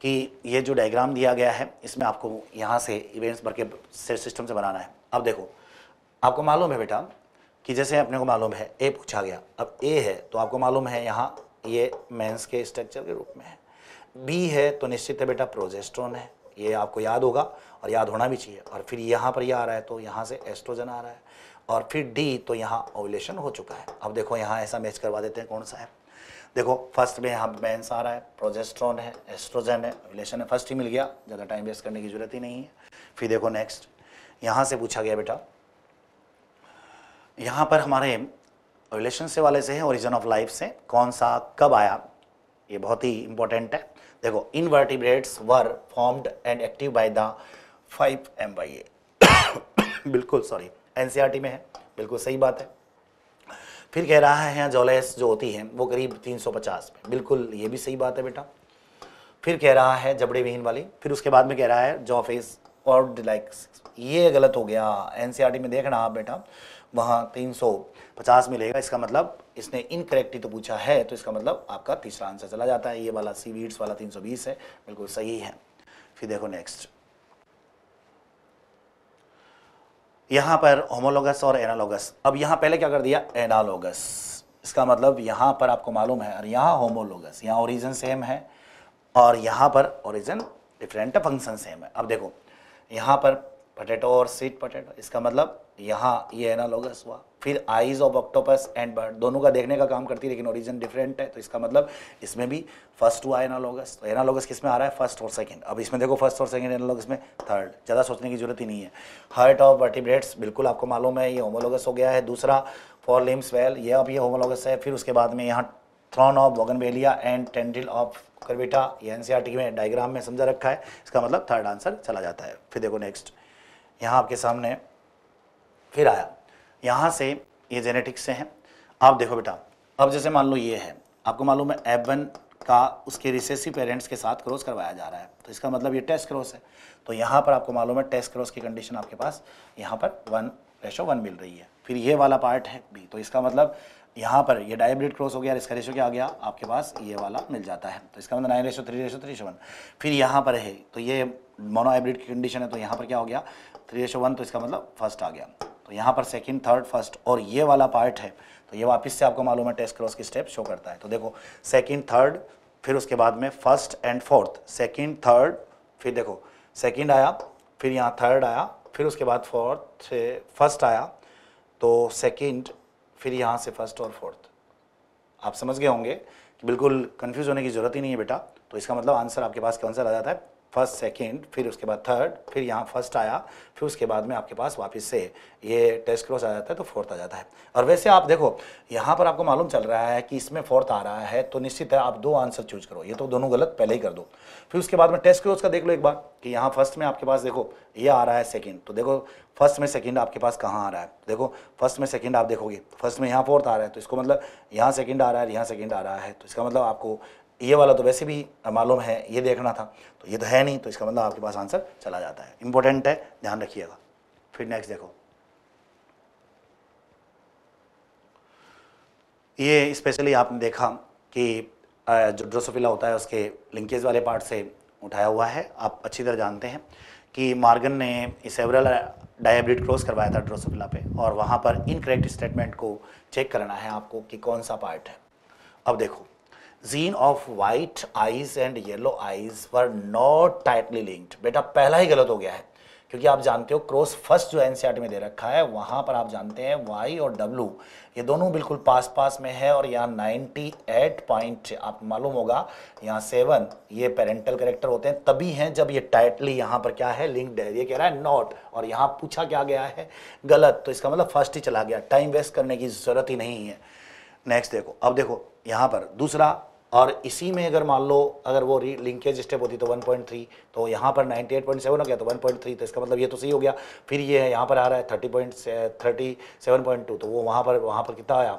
कि ये जो डायग्राम दिया गया है इसमें आपको यहाँ से इवेंट्स भर के सिस्टम से बनाना है अब देखो आपको मालूम है बेटा कि जैसे अपने को मालूम है ए पूछा गया अब ए है तो आपको मालूम है यहाँ ये मेंस के स्ट्रक्चर के रूप में है बी है तो निश्चित है बेटा प्रोजेस्ट्रोन है ये आपको याद होगा और याद होना भी चाहिए और फिर यहाँ पर यह आ रहा है तो यहाँ से एस्ट्रोजन आ रहा है और फिर डी तो यहाँ ओवलेशन हो चुका है अब देखो यहाँ ऐसा मैच करवा देते हैं कौन सा है देखो फर्स्ट में यहाँ मैं आ रहा है प्रोजेस्ट्रॉन है एस्ट्रोजन है रिलेशन है फर्स्ट ही मिल गया ज़्यादा टाइम वेस्ट करने की जरूरत ही नहीं है फिर देखो नेक्स्ट यहाँ से पूछा गया बेटा यहाँ पर हमारे रिलेशन से वाले से है ओरिजन ऑफ लाइफ से कौन सा कब आया ये बहुत ही इंपॉर्टेंट है देखो invertebrates were formed and active by the five M by A बिल्कुल सॉरी एनसीआरटी e में है बिल्कुल सही बात है फिर कह रहा है हाँ, जोलेस जो होती है वो करीब 350 में बिल्कुल ये भी सही बात है बेटा फिर कह रहा है जबड़े विहीन वाली फिर उसके बाद में कह रहा है जॉ फेस और लाइक ये गलत हो गया टी में देखना आप बेटा वहाँ 350 मिलेगा इसका मतलब इसने इनकरेक्ट ही तो पूछा है तो इसका मतलब आपका तीसरा आंसर चला जाता है ये वाला सी वीड्स वाला 320 है बिल्कुल सही है फिर देखो नेक्स्ट यहाँ पर होमोलोगस और एनालोगस अब यहाँ पहले क्या कर दिया एनालोगस इसका मतलब यहाँ पर आपको मालूम है और यहाँ होमोलोगस यहाँ ओरिजिन सेम है और यहाँ पर ओरिजिन डिफरेंट फंक्शन सेम है अब देखो यहाँ पर पटेटो और सीट पटेटो इसका मतलब यहाँ ये एनालोगस हुआ फिर eyes of octopus and bird दोनों का देखने का काम करती है लेकिन ओरिजिन डिफरेंट है तो इसका मतलब इसमें भी फर्स्ट हुआ एनालोगस तो एनालोगस किस में आ रहा है फर्स्ट और सेकंड अब इसमें देखो फर्स्ट और सेकंड एनालोगस में थर्ड ज़्यादा सोचने की जरूरत ही नहीं है हर्ट ऑफ वर्टिब्रेट्स बिल्कुल आपको मालूम है ये होमोलोगस हो गया है दूसरा फॉर लिम्स वेल ये अब ये होमोलोगस है फिर उसके बाद में यहाँ thorn of bougainvillea and tendril of cucurbita ये एन में डायग्राम में समझा रखा है इसका मतलब थर्ड आंसर चला जाता है फिर देखो नेक्स्ट यहाँ आपके सामने फिर आया यहाँ से ये जेनेटिक्स से हैं आप देखो बेटा अब जैसे मान लो ये है आपको मालूम है एफ वन का उसके रिसेसिव पेरेंट्स के साथ क्रॉस करवाया जा रहा है तो इसका मतलब ये टेस्ट क्रॉस है तो यहाँ पर आपको मालूम है टेस्ट क्रॉस की कंडीशन आपके पास यहाँ पर वन रेशो वन मिल रही है फिर ये वाला पार्ट है बी तो इसका मतलब यहाँ पर ये डायब्रिड क्रॉस हो गया इसका रेशो क्या आ गया आपके पास ये वाला मिल जाता है तो इसका मतलब nine ratio three ratio three ratio one फिर यहाँ पर है तो ये मोनो हाइब्रिड की कंडीशन है तो यहाँ पर क्या हो गया थ्री रेशो वन तो इसका मतलब फर्स्ट आ गया तो यहाँ पर सेकंड थर्ड फर्स्ट और ये वाला पार्ट है तो ये वापस से आपको मालूम है टेस्ट क्रॉस की स्टेप शो करता है तो देखो सेकंड थर्ड फिर उसके बाद में first and fourth second third फिर देखो सेकंड आया फिर यहाँ थर्ड आया फिर उसके बाद फोर्थ से फर्स्ट आया तो सेकेंड फिर यहाँ से फर्स्ट और फोर्थ आप समझ गए होंगे कि बिल्कुल कन्फ्यूज़ होने की ज़रूरत ही नहीं है बेटा तो इसका मतलब आंसर आपके पास कौन सा आ जाता है फर्स्ट सेकेंड फिर उसके बाद थर्ड फिर यहाँ फर्स्ट आया फिर उसके बाद में आपके पास वापस से ये टेस्ट क्रॉस आ जाता है तो फोर्थ आ जाता है और वैसे आप देखो यहाँ पर आपको मालूम चल रहा है कि इसमें फोर्थ आ रहा है तो निश्चित है आप दो आंसर चूज करो ये तो दोनों गलत पहले ही कर दो फिर उसके बाद में टेस्ट क्रॉस का देख लो एक बार कि यहाँ फर्स्ट में आपके पास देखो ये आ रहा है सेकेंड तो देखो फर्स्ट में सेकेंड आपके पास कहाँ आ रहा है देखो फर्स्ट में सेकेंड आप देखोगे फर्स्ट में यहाँ फोर्थ आ रहा है तो इसको मतलब यहाँ सेकेंड आ रहा है यहाँ सेकेंड आ रहा है तो इसका मतलब आपको ये वाला तो वैसे भी मालूम है ये देखना था तो ये तो है नहीं तो इसका मतलब आपके पास आंसर चला जाता है इंपॉर्टेंट है ध्यान रखिएगा फिर नेक्स्ट देखो ये स्पेशली आपने देखा कि जो ड्रोसोफिला होता है उसके लिंकेज वाले पार्ट से उठाया हुआ है आप अच्छी तरह जानते हैं कि मार्गन ने सेवरल डायब्रिड क्रॉस करवाया था ड्रोसोफिला पे और वहाँ पर इनकरेक्ट स्टेटमेंट को चेक करना है आपको कि कौन सा पार्ट है अब देखो gene of white eyes and yellow eyes were not tightly linked बेटा पहला ही गलत हो गया है क्योंकि आप जानते हो क्रॉस फर्स्ट जो एनसीआर e में दे रखा है वहाँ पर आप जानते हैं वाई और डब्ल्यू ये दोनों बिल्कुल पास पास में है और यहाँ 98 पॉइंट आप मालूम होगा यहाँ सेवन ये पेरेंटल करेक्टर होते हैं तभी हैं जब ये टाइटली यहाँ पर क्या है लिंक्ड है ये कह रहा है नॉट और यहाँ पूछा क्या गया है गलत तो इसका मतलब फर्स्ट ही चला गया टाइम वेस्ट करने की ज़रूरत ही नहीं है नेक्स्ट देखो अब देखो यहाँ पर दूसरा और इसी में अगर मान लो अगर वो लिंकेज स्टेप होती तो 1.3 तो यहाँ पर 98.7 हो गया तो 1.3 तो इसका मतलब ये तो सही हो गया फिर ये है यहाँ पर आ रहा है thirty point thirty seven point two तो वो वहाँ पर वहाँ पर कितना आया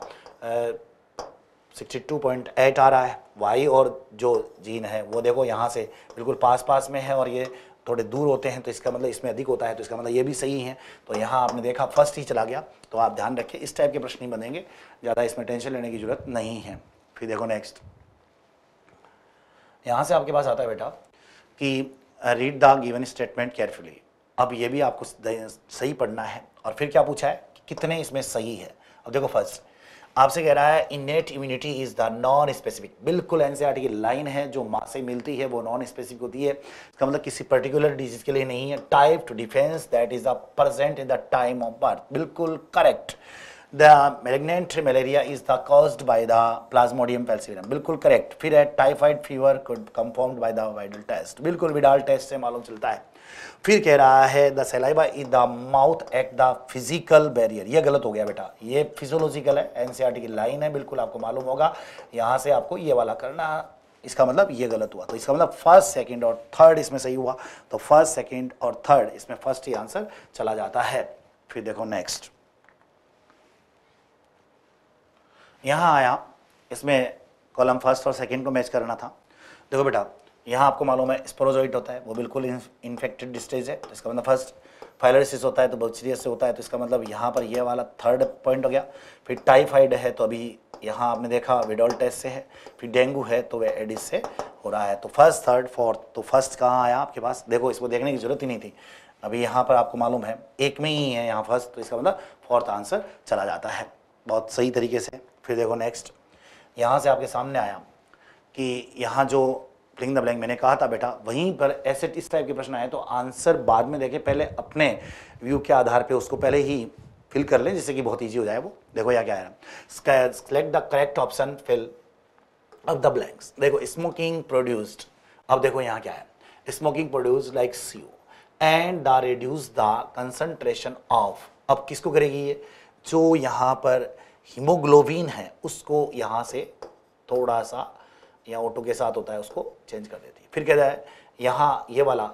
सिक्सटी टू पॉइंट एट आ रहा है वाई और जो जीन है वो देखो यहाँ से बिल्कुल पास पास में है और ये थोड़े दूर होते हैं तो इसका मतलब इसमें अधिक होता है तो इसका मतलब ये भी सही है तो यहाँ आपने देखा फर्स्ट ही चला गया तो आप ध्यान रखें इस टाइप के प्रश्न ही बनेंगे ज़्यादा इसमें टेंशन लेने की जरूरत नहीं है फिर देखो नेक्स्ट यहाँ से आपके पास आता है बेटा कि read the given statement carefully अब ये भी आपको सही पढ़ना है और फिर क्या पूछा है कि कितने इसमें सही है अब देखो फर्स्ट आपसे कह रहा है innate immunity is the non specific बिल्कुल एनसीआरटी e की लाइन है जो माँ से मिलती है वो नॉन स्पेसिफिक होती है इसका मतलब किसी पर्टिकुलर डिजीज के लिए नहीं है type two defence that is the present in the time of birth बिल्कुल correct the malignant malaria is the caused by the plasmodium falciparum बिल्कुल करेक्ट फिर है typhoid fever confirmed by the widal test बिल्कुल widal test से मालूम चलता है फिर कह रहा है the saliva in the mouth at the physical barrier ये गलत हो गया बेटा ये फिजोलॉजिकल है एनसीआरटी e की लाइन है बिल्कुल आपको मालूम होगा यहाँ से आपको ये वाला करना इसका मतलब ये गलत हुआ तो इसका मतलब फर्स्ट सेकंड और थर्ड इसमें सही हुआ तो फर्स्ट सेकंड और थर्ड इसमें फर्स्ट ही आंसर चला जाता है फिर देखो नेक्स्ट यहां आया इसमें कॉलम फर्स्ट और सेकंड को मैच करना था देखो बेटा यहाँ आपको मालूम है स्पोरोजोइट होता है वो बिल्कुल इन्फेक्टेड स्टेज है तो इसका मतलब फर्स्ट फाइलरिसिस होता है तो बहुत सीरियस से होता है तो इसका मतलब यहाँ पर यह वाला थर्ड पॉइंट हो गया फिर टाइफाइड है तो अभी यहाँ आपने देखा विडोल टेस्ट से है फिर डेंगू है तो वह एडिस से हो रहा है तो फर्स्ट थर्ड फोर्थ तो फर्स्ट कहाँ आया आपके पास देखो इसको देखने की जरूरत ही नहीं थी अभी यहाँ पर आपको मालूम है एक में ही है यहाँ फर्स्ट तो इसका मतलब फोर्थ आंसर चला जाता है बहुत सही तरीके से फिर देखो नेक्स्ट यहाँ से आपके सामने आया कि यहाँ जो फिलिंग द ब्लैंक मैंने कहा था बेटा वहीं पर ऐसे इस टाइप के प्रश्न आए तो आंसर बाद में देखें पहले अपने व्यू के आधार पे उसको पहले ही फिल कर लें जिससे कि बहुत इजी हो जाए वो देखो यहाँ क्या है select the correct option fill अब द ब्लैंक्स देखो स्मोकिंग प्रोड्यूस्ड अब देखो यहाँ क्या है smoking produce like C and the reduce the concentration of अब किसको करेगी ये जो यहाँ पर हीमोग्लोबिन है उसको यहाँ से थोड़ा सा या ऑटो के साथ होता है उसको चेंज कर देती है फिर कहता है यहाँ ये वाला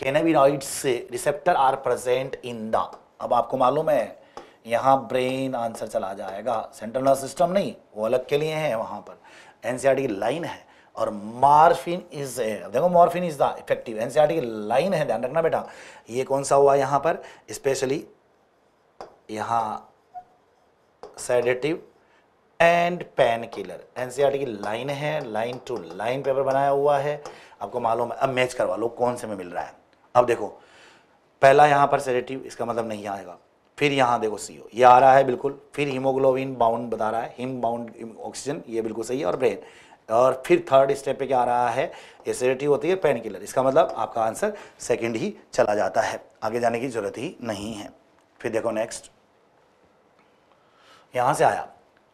कैनाबिनॉइड्स से receptor are present in the अब आपको मालूम है यहाँ ब्रेन आंसर चला जाएगा सेंट्रल नर्व सिस्टम नहीं वो अलग के लिए है वहाँ पर एन e की लाइन है और मार्फिन इज देखो मॉर्फिन इज द इफेक्टिव एन की लाइन है ध्यान रखना बेटा ये कौन सा हुआ यहाँ पर स्पेशली यहाँ sedative and pain killer NCERT की लाइन है लाइन टू लाइन पेपर बनाया हुआ है आपको मालूम है अब मैच करवा लो कौन से में मिल रहा है अब देखो पहला यहाँ पर सेरेटिव इसका मतलब नहीं आएगा फिर यहाँ देखो सी ओ ये आ रहा है बिल्कुल फिर हीमोग्लोबिन बाउंड बता रहा है हिम बाउंड ऑक्सीजन ये बिल्कुल सही है और ब्रेन और फिर थर्ड स्टेप पे क्या आ रहा है एसिडिटी होती है पेन किलर इसका मतलब आपका आंसर सेकंड ही चला जाता है आगे जाने की जरूरत ही नहीं है फिर देखो नेक्स्ट यहां से आया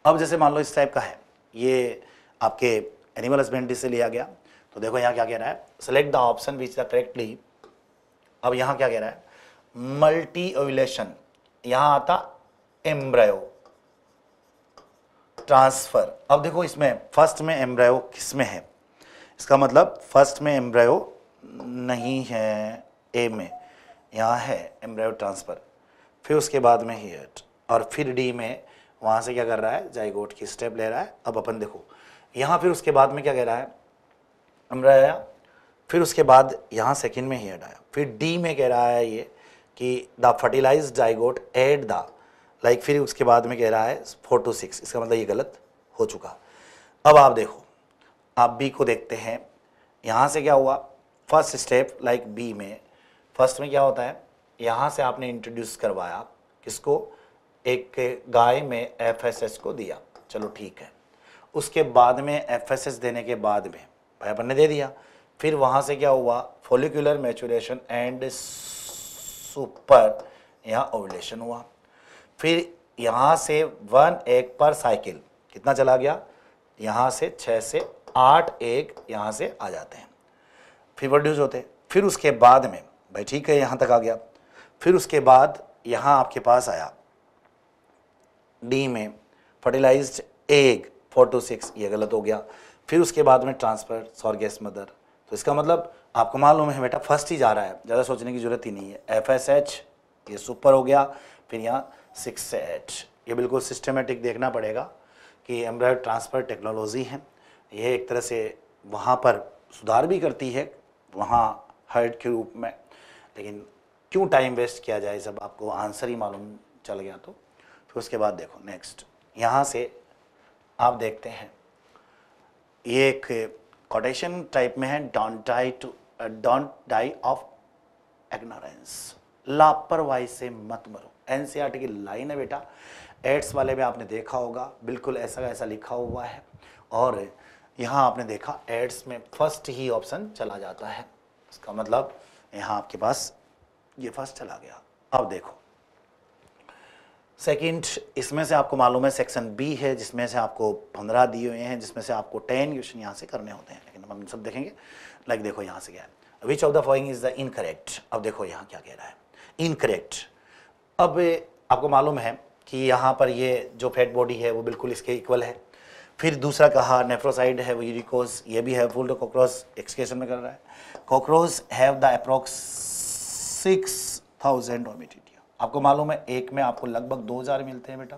अब जैसे मान लो इस टाइप का है ये आपके एनिमल हस्बेंड्री से लिया गया तो देखो यहाँ क्या कह रहा है select the option which the correctly अब यहाँ क्या कह रहा है मल्टी ओविलेशन यहाँ आता एम्ब्रायो ट्रांसफर अब देखो इसमें फर्स्ट में एम्ब्रायो किस में है इसका मतलब फर्स्ट में एम्ब्रायो नहीं है ए में यहाँ है एम्ब्रायो ट्रांसफर फिर उसके बाद में ही और फिर डी में वहाँ से क्या कर रहा है जाइगोट की स्टेप ले रहा है अब अपन देखो यहाँ फिर उसके बाद में क्या कह रहा है अमरा आया फिर उसके बाद यहाँ सेकंड में हेड आया फिर डी में कह रहा है ये कि the fertilize zygote add the like फिर उसके बाद में कह रहा है फोर टू सिक्स इसका मतलब ये गलत हो चुका अब आप देखो आप बी को देखते हैं यहाँ से क्या हुआ फर्स्ट स्टेप लाइक बी में फर्स्ट में क्या होता है यहाँ से आपने इंट्रोड्यूस करवाया किसको एक गाय में एफएसएस को दिया चलो ठीक है उसके बाद में एफएसएस देने के बाद में भाई अपन ने दे दिया फिर वहाँ से क्या हुआ फोलिकुलर मैचुरेशन एंड सुपर यहाँ ओवलेशन हुआ फिर यहाँ से वन एक पर साइकिल कितना चला गया यहाँ से छः से आठ एक यहाँ से आ जाते हैं फिर प्रोड्यूस होते फिर उसके बाद में भाई ठीक है यहाँ तक आ गया फिर उसके बाद यहाँ आपके पास आया डी में fertilized egg four to six ये गलत हो गया फिर उसके बाद में ट्रांसफर सॉर्गेस मदर तो इसका मतलब आपको मालूम है बेटा फर्स्ट ही जा रहा है ज़्यादा सोचने की ज़रूरत ही नहीं है एफ एस एच ये सुपर हो गया फिर यहाँ सिक्स से एच ये बिल्कुल सिस्टमेटिक देखना पड़ेगा कि एम्ब्रॉयड ट्रांसफ़र टेक्नोलॉजी है ये एक तरह से वहाँ पर सुधार भी करती है वहाँ हर्ट के रूप में लेकिन क्यों टाइम वेस्ट किया जाए जब आपको आंसर ही मालूम चल गया तो फिर उसके बाद देखो नेक्स्ट यहाँ से आप देखते हैं ये एक कोटेशन टाइप में है don't die to don't die of ignorance लापरवाही से मत मरो एन e की लाइन है बेटा एड्स वाले में आपने देखा होगा बिल्कुल ऐसा ऐसा लिखा हुआ है और यहाँ आपने देखा एड्स में फर्स्ट ही ऑप्शन चला जाता है इसका मतलब यहाँ आपके पास ये फर्स्ट चला गया अब देखो सेकंड इसमें से आपको मालूम है सेक्शन बी है जिसमें से आपको पंद्रह दिए हुए हैं जिसमें से आपको टेन क्वेश्चन यहाँ से करने होते हैं लेकिन हम सब देखेंगे लाइक देखो यहाँ से क्या है which of the following is the incorrect अब देखो यहाँ क्या कह रहा है इनकरेक्ट अब आपको मालूम है कि यहाँ पर ये जो फैट बॉडी है वो बिल्कुल इसके इक्वल है फिर दूसरा कहा नेफ्रोसाइड है वो यूरिकोस ये भी है फुल कॉकरोच एक्सकेशन में कर रहा है cockroach have the approx six thousand ommatidia आपको मालूम है एक में आपको लगभग दो हज़ार मिलते हैं बेटा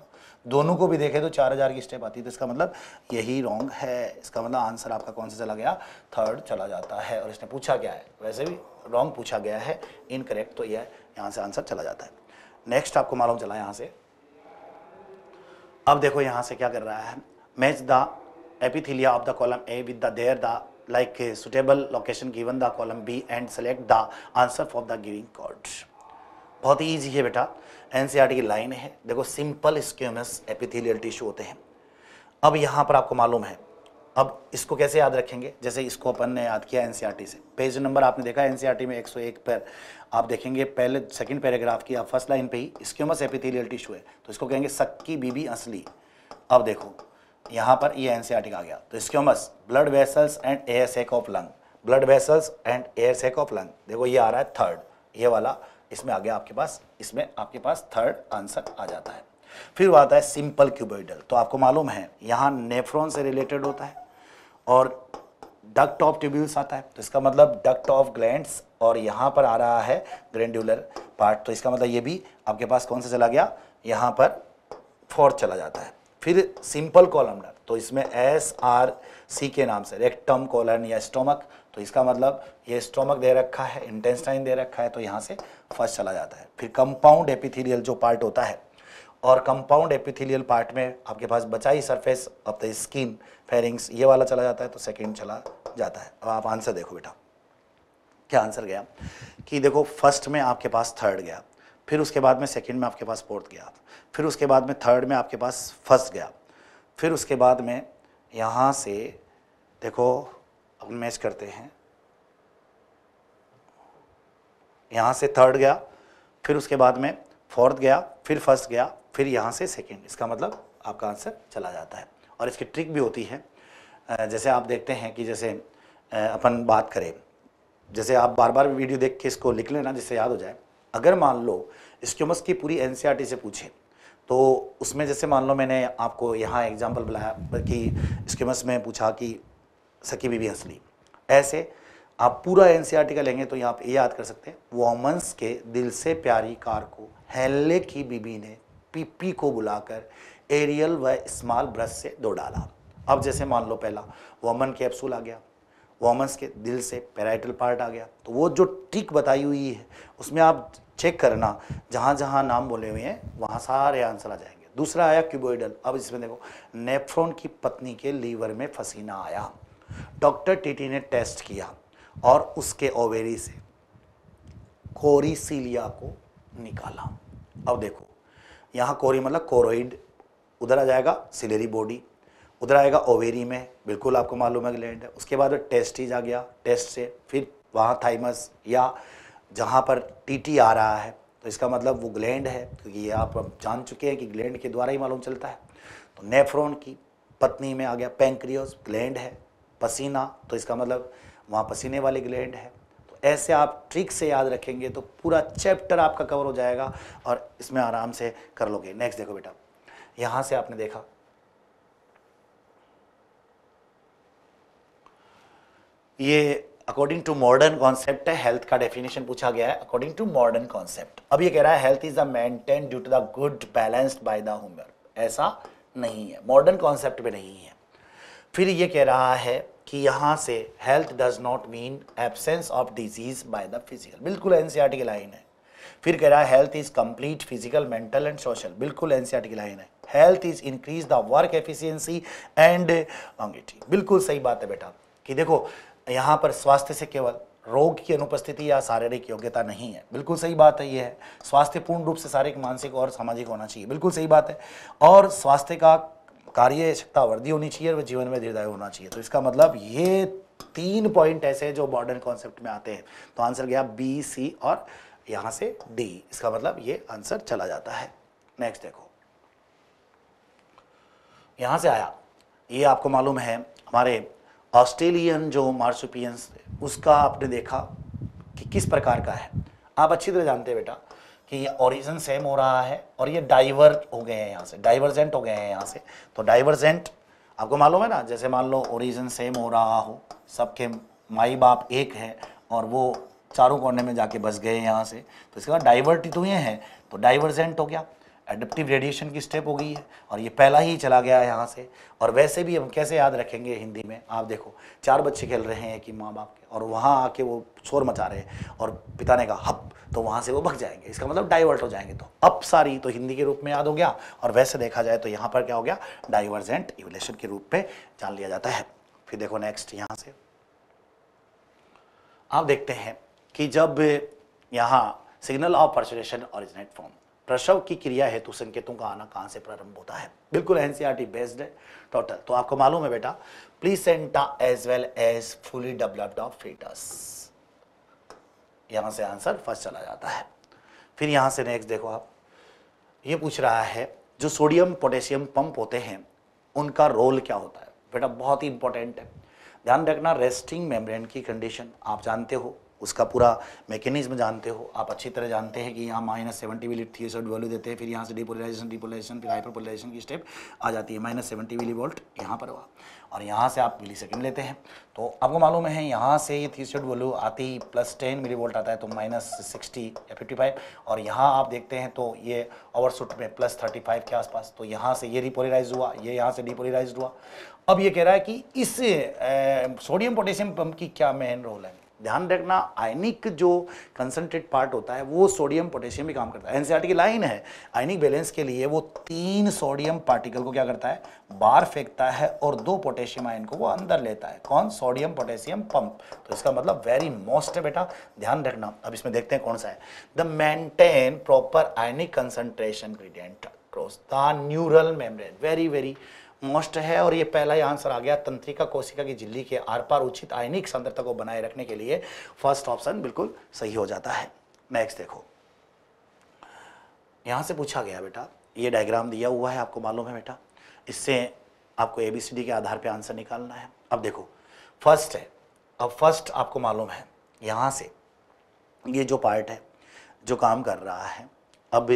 दोनों को भी देखें तो चार हज़ार की स्टेप आती है तो इसका मतलब यही रॉन्ग है इसका मतलब आंसर आपका कौन सा चला गया थर्ड चला जाता है और इसने पूछा गया है वैसे भी रॉन्ग पूछा गया है इनकरेक्ट तो यह यहाँ से आंसर चला जाता है नेक्स्ट आपको मालूम चला यहाँ से अब देखो यहाँ से क्या कर रहा है match the epithelia of the column A with the there the like suitable location given the column B and select the answer for the giving code बहुत ही ईजी है बेटा एन e की लाइन है देखो सिंपल स्क्यूमस एपिथेलियल टिश्यू होते हैं अब यहाँ पर आपको मालूम है अब इसको कैसे याद रखेंगे जैसे इसको अपन ने याद किया एन e से पेज नंबर आपने देखा एन e में 101 पर आप देखेंगे पहले सेकंड पैराग्राफ की आप फर्स्ट लाइन पे ही स्क्यूमस एपिथेलियल टिश्यू है तो इसको कहेंगे सक्की बीबी असली अब देखो यहाँ पर ये एन का आ गया तो squamous blood vessels and air sac of lung blood vessels and air sac of lung देखो ये आ रहा है थर्ड ये वाला इसमें आ गया आपके पास इसमें आपके पास थर्ड आंसर आ जाता है फिर आता है सिंपल क्यूबोइडल तो आपको मालूम है यहाँ नेफ्रॉन से रिलेटेड होता है और डक्ट ऑफ ट्यूब्यूल्स आता है तो इसका मतलब डक्ट ऑफ ग्लैंड्स और यहाँ पर आ रहा है ग्रेंडुलर पार्ट तो इसका मतलब ये भी आपके पास कौन सा चला गया यहाँ पर फोर्थ चला जाता है फिर सिंपल कॉलमनर तो इसमें एस आर सी के नाम से रेक्टम कॉलन या स्टोमक तो इसका मतलब ये स्टोमक दे रखा है इंटेस्टाइन दे रखा है तो यहाँ से फर्स्ट चला जाता है फिर कंपाउंड एपिथेलियल जो पार्ट होता है और कंपाउंड एपिथेलियल पार्ट में आपके पास बचाई surface of the skin pharynx ये वाला चला जाता है तो सेकेंड चला जाता है अब आप आंसर देखो बेटा क्या आंसर गया कि देखो फर्स्ट में आपके पास थर्ड गया फिर उसके बाद में सेकेंड में आपके पास फोर्थ गया फिर उसके बाद में थर्ड में आपके पास फर्स्ट गया फिर उसके बाद में यहाँ से देखो अब मैच करते हैं यहाँ से थर्ड गया फिर उसके बाद में फोर्थ गया फिर फर्स्ट गया फिर यहाँ से सेकेंड इसका मतलब आपका आंसर चला जाता है और इसकी ट्रिक भी होती है जैसे आप देखते हैं कि जैसे अपन बात करें जैसे आप बार बार वीडियो देख के इसको लिख लेना जिससे याद हो जाए अगर मान लो स्क्यूमस की पूरी एन e से पूछे तो उसमें जैसे मान लो मैंने आपको यहाँ एग्जाम्पल बुलाया कि स्क्यूमस में पूछा कि सकी बीबी हंसली ऐसे आप पूरा एन का लेंगे तो यहाँ आप ये याद कर सकते हैं वॉमन्स के दिल से प्यारी कार को हेल्ले की बीबी ने पीपी को बुलाकर एरियल व स्मॉल ब्रश से दो डाला अब जैसे मान लो पहला वॉमन कैप्सूल आ गया वॉमन्स के दिल से पैराइटल पार्ट आ गया तो वो जो ट्रिक बताई हुई है उसमें आप चेक करना जहाँ जहाँ नाम बोले हुए हैं वहाँ सारे आंसर आ जाएंगे दूसरा आया क्यूबोइडल अब इसमें देखो नेफ्रोन की पत्नी के लीवर में फसीना आया डॉक्टर टीटी ने टेस्ट किया और उसके ओवेरी से कोरीसीलिया को निकाला अब देखो यहाँ कोरी मतलब कोरोइड उधर आ जाएगा सिलेरी बॉडी उधर आएगा ओवेरी में बिल्कुल आपको मालूम है ग्लैंड है उसके बाद टेस्टिज आ गया टेस्ट से फिर वहाँ थाइमस या जहाँ पर टीटी आ रहा है तो इसका मतलब वो ग्लैंड है क्योंकि ये आप अब जान चुके हैं कि ग्लैंड के द्वारा ही मालूम चलता है तो नेफ्रोन की पत्नी में आ गया पेंक्रियोस ग्लैंड है पसीना तो इसका मतलब वहाँ पसीने वाले ग्लैंड है तो ऐसे आप ट्रिक से याद रखेंगे तो पूरा चैप्टर आपका कवर हो जाएगा और इसमें आराम से कर लोगे नेक्स्ट देखो बेटा यहाँ से आपने देखा ये अकॉर्डिंग टू मॉडर्न कॉन्सेप्ट है हेल्थ का डेफिनेशन पूछा गया है अकॉर्डिंग टू मॉडर्न कॉन्सेप्ट अब ये कह रहा है health is the maintain due to the good balanced by the humour ऐसा नहीं है मॉडर्न कॉन्सेप्ट में नहीं है फिर ये कह रहा है कि यहाँ से health does not mean absence of disease by the physical बिल्कुल एन की लाइन है फिर कह रहा है health is complete physical mental and social बिल्कुल एन की लाइन है health is increase the work efficiency and longevity बिल्कुल सही बात है बेटा कि देखो यहाँ पर स्वास्थ्य से केवल रोग की अनुपस्थिति या शारीरिक योग्यता नहीं है बिल्कुल सही बात है यह है स्वास्थ्य पूर्ण रूप से शारीरिक मानसिक और सामाजिक होना चाहिए बिल्कुल सही बात है और स्वास्थ्य का कार्य क्षमता वृद्धि होनी चाहिए और जीवन में दीर्घायु होना चाहिए तो इसका मतलब ये तीन पॉइंट ऐसे हैं जो मॉडर्न कॉन्सेप्ट में आते हैं तो आंसर गया बी सी और यहां से डी इसका मतलब ये आंसर चला जाता है नेक्स्ट देखो यहां से आया ये आपको मालूम है हमारे ऑस्ट्रेलियन जो मार्सुपियंस उसका आपने देखा कि किस प्रकार का है आप अच्छी तरह जानते हैं बेटा कि ये ओरिजिन सेम हो रहा है और ये डाइवर्ट हो गए हैं यहाँ से डाइवर्जेंट हो गए हैं यहाँ से तो डाइवर्जेंट आपको मालूम है ना जैसे मान लो ओरिजिन सेम हो रहा हो सबके माई बाप एक है और वो चारों कोने में जाके बस गए यहाँ से तो इसके बाद डाइवर्ट तो ये है तो डाइवर्जेंट हो गया एडप्टिव रेडिएशन की स्टेप हो गई है और ये पहला ही चला गया है यहाँ से और वैसे भी हम कैसे याद रखेंगे हिंदी में आप देखो चार बच्चे खेल रहे हैं कि माँ बाप के और वहाँ आके वो शोर मचा रहे हैं और पिता ने कहा हप तो वहाँ से वो भग जाएंगे इसका मतलब डाइवर्ट हो जाएंगे तो अप सारी तो हिंदी के रूप में याद हो गया और वैसे देखा जाए तो यहाँ पर क्या हो गया डाइवर्जेंट इवलेशन के रूप में जान लिया जाता है फिर देखो नेक्स्ट यहाँ से आप देखते हैं कि जब यहाँ signal of parturition originate form प्रसव की क्रिया हेतु संकेतों का आना कहाँ से प्रारंभ होता है बिल्कुल एनसीईआरटी बेस्ड है टोटल तो आपको मालूम है बेटा placenta as well as fully developed of foetus यहां से आंसर फर्स्ट चला जाता है फिर यहां से नेक्स्ट देखो आप ये पूछ रहा है जो सोडियम पोटेशियम पंप होते हैं उनका रोल क्या होता है बेटा बहुत ही इंपॉर्टेंट है ध्यान रखना रेस्टिंग मेम्ब्रेन की कंडीशन आप जानते हो उसका पूरा मैकेनिज्म जानते हो आप अच्छी तरह जानते हैं कि यहाँ minus seventy milli threshold value देते हैं फिर यहाँ से डिपोलाइजेशन डिपोलाइजेशन फिर हाइपरपोलाइजेशन की स्टेप आ जाती है माइनस सेवेंटी विली वोल्ट यहाँ पर हुआ और यहाँ से आप मिली सेकेंड लेते हैं तो आपको मालूम है यहाँ से ये थीसर्ट वैल्यू आती ही प्लस टेन मिली वोल्ट आता है तो माइनस सिक्सटी या फिफ्टी फाइव और यहाँ आप देखते हैं तो ये ओवरशूट में प्लस थर्टी फाइव के आसपास तो यहाँ से ये रिपोलराइज हुआ ये यहाँ से डिपोलराइज हुआ अब ये कह रहा है कि इस सोडियम पोटेशियम पम्प की क्या मेन रोल है ध्यान रखना आयनिक जो कंसनट्रेट पार्ट होता है वो सोडियम पोटेशियम भी काम करता है एनसीआर e की लाइन है आयनिक बैलेंस के लिए वो तीन सोडियम पार्टिकल को क्या करता है बाहर फेंकता है और दो पोटेशियम आयन को वो अंदर लेता है कौन सोडियम पोटेशियम पंप तो इसका मतलब वेरी मोस्ट है बेटा ध्यान रखना अब इसमें देखते हैं कौन सा है the maintain proper ionic concentration gradient cross the neural membrane very very most है और ये पहला ही आंसर आ गया तंत्रिका कोशिका की झिल्ली के आर पार उचित आयनिक सांद्रता को बनाए रखने के लिए फर्स्ट ऑप्शन बिल्कुल सही हो जाता है नेक्स्ट देखो यहाँ से पूछा गया बेटा ये डायग्राम दिया हुआ है आपको मालूम है बेटा इससे आपको ए के आधार पर आंसर निकालना है अब देखो फर्स्ट है अब फर्स्ट आपको मालूम है यहाँ से ये जो पार्ट है जो काम कर रहा है अब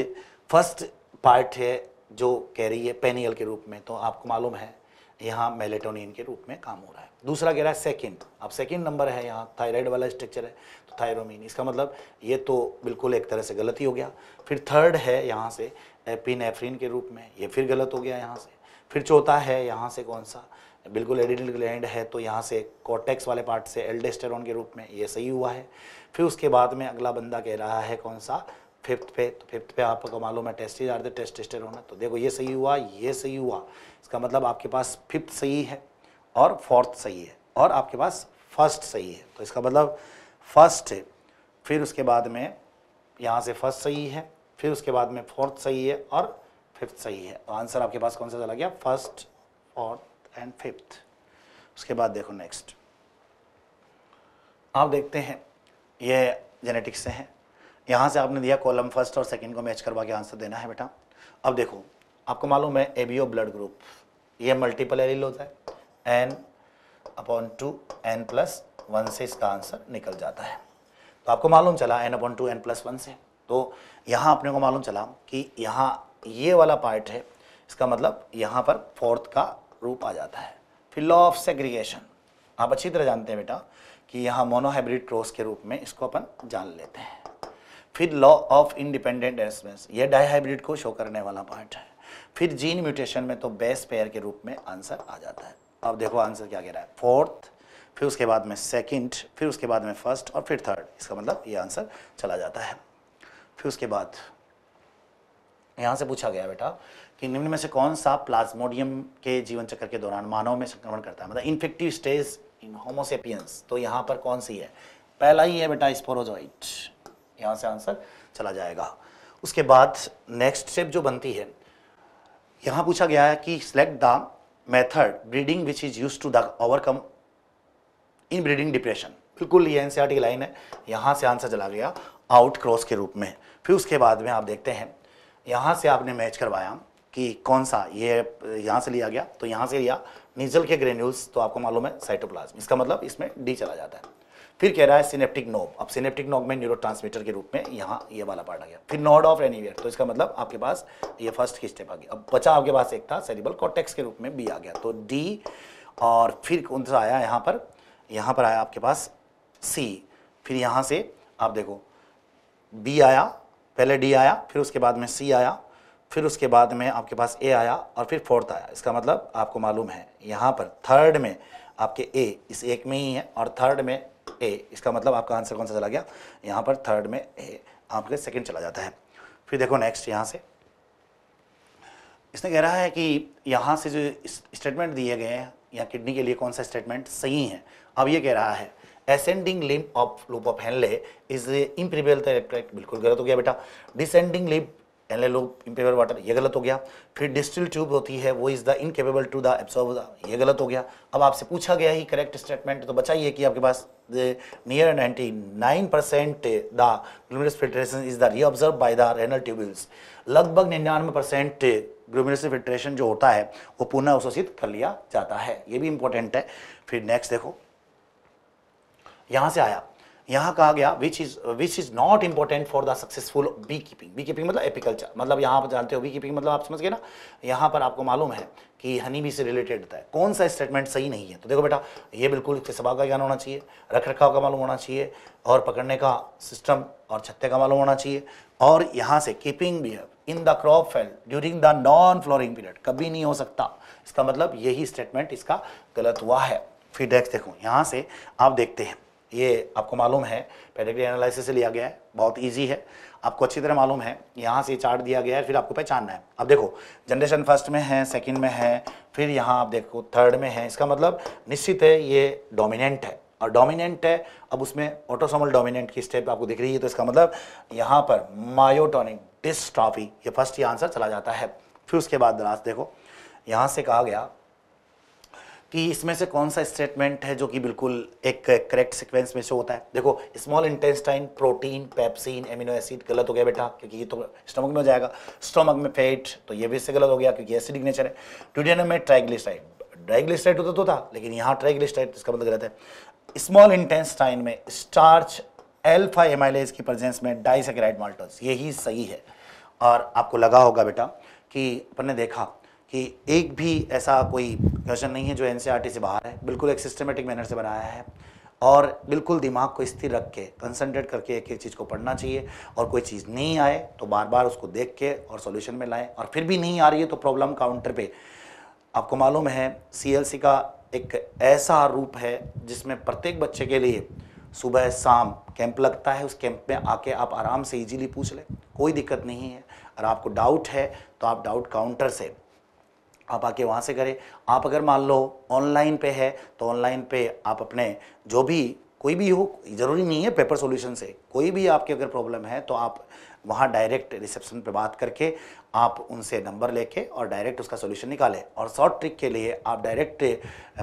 फर्स्ट पार्ट है जो कह रही है पेनियल के रूप में तो आपको मालूम है यहाँ मेलेटोनियन के रूप में काम हो रहा है दूसरा कह रहा है सेकेंड अब सेकेंड नंबर है यहाँ थायराइड वाला स्ट्रक्चर है तो थायरोमीन इसका मतलब ये तो बिल्कुल एक तरह से गलत ही हो गया फिर थर्ड है यहाँ से एपिनेफ्रिन के रूप में ये फिर गलत हो गया यहाँ से फिर चौथा है यहाँ से कौन सा बिल्कुल एडिटल ग्लैंड है तो यहाँ से कॉटेक्स वाले पार्ट से एल्डेस्टेरॉन के रूप में ये सही हुआ है फिर उसके बाद में अगला बंदा कह रहा है कौन सा फिफ्थ पे तो फिफ्थ पे आपको मालूम है रहे आर टेस्ट टेस्टर होना तो देखो ये सही हुआ ये सही हुआ इसका मतलब आपके पास फिफ्थ सही है और फोर्थ सही है और आपके पास फर्स्ट सही है तो इसका मतलब फर्स्ट फिर उसके बाद में यहाँ से फर्स्ट सही है फिर उसके बाद में फोर्थ सही है और फिफ्थ सही है तो आंसर आपके पास कौन सा चला गया फर्स्ट फोर्थ एंड फिफ्थ उसके बाद देखो नेक्स्ट आप देखते हैं ये जेनेटिक्स से हैं यहाँ से आपने दिया कॉलम फर्स्ट और सेकेंड को मैच करवा के आंसर देना है बेटा अब देखो आपको मालूम है A B O blood group ये मल्टीपल एलिल होता है N upon two N plus one से इसका आंसर निकल जाता है तो आपको मालूम चला N upon two N plus one से तो यहाँ अपने को मालूम चला कि यहाँ ये वाला पार्ट है इसका मतलब यहाँ पर फोर्थ का रूप आ जाता है फिर लॉ ऑफ सेग्रीगेशन आप अच्छी तरह जानते हैं बेटा कि यहाँ मोनोहाइब्रिड क्रॉस के रूप में इसको अपन जान लेते हैं फिर लॉ ऑफ इंडिपेंडेंट एसमेंस ये डाईहाइब्रिड को शो करने वाला पार्ट है फिर जीन म्यूटेशन में तो बेस पेयर के रूप में आंसर आ जाता है अब देखो आंसर क्या कह रहा है फोर्थ फिर उसके बाद में सेकंड फिर उसके बाद में फर्स्ट और फिर थर्ड इसका मतलब ये आंसर चला जाता है फिर उसके बाद यहाँ से पूछा गया बेटा कि निम्न में से कौन सा प्लाज्मोडियम के जीवन चक्र के दौरान मानव में संक्रमण करता है मतलब इन्फेक्टिव स्टेज इन होमोसेपियंस तो यहाँ पर कौन सी है पहला ही है बेटा स्पोरोजॉइट यहाँ से आंसर चला जाएगा उसके बाद नेक्स्ट स्टेप जो बनती है यहाँ पूछा गया है कि select the method breeding which is use to the overcome in breeding depression बिल्कुल ये एनसीआर e की लाइन है यहाँ से आंसर चला गया आउट क्रॉस के रूप में फिर उसके बाद में आप देखते हैं यहाँ से आपने मैच करवाया कि कौन सा ये यहाँ से लिया गया तो यहाँ से लिया नीजल के ग्रेन्यूल्स तो आपको मालूम है साइटोप्लाज्म इसका मतलब इसमें डी चला जाता है फिर कह रहा है सिनेप्टिक नोब अब सिनेप्टिक नोब में न्यूरो के रूप में यहाँ ये वाला पार्ट आ गया फिर नॉड ऑफ एनी तो इसका मतलब आपके पास ये फर्स्ट की स्टेप आ गई अब बचा आपके पास एक था सेरिबल कॉटेक्स के रूप में बी आ गया तो डी और फिर कौन सा आया यहाँ पर यहाँ पर आया आपके पास सी फिर यहाँ से आप देखो बी आया पहले डी आया फिर उसके बाद में सी आया फिर उसके बाद में आपके पास ए आया और फिर फोर्थ आया इसका मतलब आपको मालूम है यहाँ पर थर्ड में आपके ए इस एक में ही है और थर्ड में ए इसका मतलब आपका आंसर कौन सा चला गया यहाँ पर थर्ड में ए आपके सेकेंड चला जाता है फिर देखो नेक्स्ट यहाँ से इसने कह रहा है कि यहाँ से जो स्टेटमेंट दिए गए हैं या किडनी के लिए कौन सा स्टेटमेंट सही है अब ये कह रहा है ascending limb of loop of Henle is impermeable बिल्कुल गलत हो गया बेटा डिसेंडिंग लिम्ब लोग इम्पेबल वाटर ये गलत हो गया फिर डिस्टिल ट्यूब होती है वो is the incapable to the absorb ये गलत हो गया अब आपसे पूछा गया ही करेक्ट स्टेटमेंट तो बचाइए कि आपके पास near ninety nine percent the glomerular filtration is the reabsorb by the renal tubules लगभग निन्यानवे परसेंट ग्लूमिनस फिल्ट्रेशन जो होता है वो पुनः अवशोषित कर लिया जाता है ये भी इंपॉर्टेंट है फिर नेक्स्ट देखो यहाँ से आया यहाँ कहा गया which is which is not important for the successful bee keeping bee keeping मतलब एपिकल्चर मतलब यहाँ पर जानते हो बी कीपिंग मतलब आप समझ गए ना यहाँ पर आपको मालूम है कि हनी बी से रिलेटेड होता है कौन सा स्टेटमेंट सही नहीं है तो देखो बेटा ये बिल्कुल सभा का ज्ञान होना चाहिए रख रखाव का मालूम होना चाहिए और पकड़ने का सिस्टम और छत्ते का मालूम होना चाहिए और यहाँ से keeping bee in the crop fail during the non flowering period कभी नहीं हो सकता इसका मतलब यही स्टेटमेंट इसका गलत हुआ है फीडबैक्स देखो यहाँ से आप देखते हैं ये आपको मालूम है पेडिग्री एनालिसिस से लिया गया है बहुत ईजी है आपको अच्छी तरह मालूम है यहाँ से चार्ट दिया गया है फिर आपको पहचानना है अब देखो जनरेशन फर्स्ट में है सेकंड में है फिर यहाँ आप देखो थर्ड में है इसका मतलब निश्चित है ये डोमिनेंट है और डोमिनेंट है अब उसमें ऑटोसोमल डोमिनेंट की स्टेप आपको दिख रही है तो इसका मतलब यहाँ पर मायोटोनिक डिस्ट्रॉफी ये फर्स्ट ये आंसर चला जाता है फिर उसके बाद लास्ट देखो यहाँ से कहा गया कि इसमें से कौन सा स्टेटमेंट है जो कि बिल्कुल एक करेक्ट सीक्वेंस में से होता है देखो small intestine protein pepsin amino acid गलत हो गया बेटा क्योंकि ये तो स्टमक में हो जाएगा स्टमक में फैट तो ये भी इससे गलत हो गया क्योंकि एसिडिक नेचर है ट्यूडियन में ट्राइग्लिसाइड ड्राइग्लिसाइड होता तो था लेकिन यहाँ ट्राइग्लिसाइड इसका मतलब गलत है स्मॉल इंटेस्टाइन में स्टार्च एल्फा एमाइलेज की प्रेजेंस में डाइसेक्राइड माल्टोज यही सही है और आपको लगा होगा बेटा कि अपन ने देखा कि एक भी ऐसा कोई घर्षण नहीं है जो एन e से बाहर है बिल्कुल एक सिस्टमेटिक मैनर से बनाया है और बिल्कुल दिमाग को स्थिर रख के कंसनट्रेट करके एक चीज़ को पढ़ना चाहिए और कोई चीज़ नहीं आए तो बार बार उसको देख के और सॉल्यूशन में लाएं और फिर भी नहीं आ रही है तो प्रॉब्लम काउंटर पे आपको मालूम है सी का एक ऐसा रूप है जिसमें प्रत्येक बच्चे के लिए सुबह शाम कैंप लगता है उस कैंप में आके आप आराम से इजीली पूछ लें कोई दिक्कत नहीं है और आपको डाउट है तो आप डाउट काउंटर से आप आके वहाँ से करें आप अगर मान लो ऑनलाइन पे है तो ऑनलाइन पे आप अपने जो भी कोई भी हो ज़रूरी नहीं है पेपर सॉल्यूशन से कोई भी आपकी अगर प्रॉब्लम है तो आप वहाँ डायरेक्ट रिसेप्शन पे बात करके आप उनसे नंबर लेके और डायरेक्ट उसका सोल्यूशन निकालें और शॉर्ट ट्रिक के लिए आप डायरेक्ट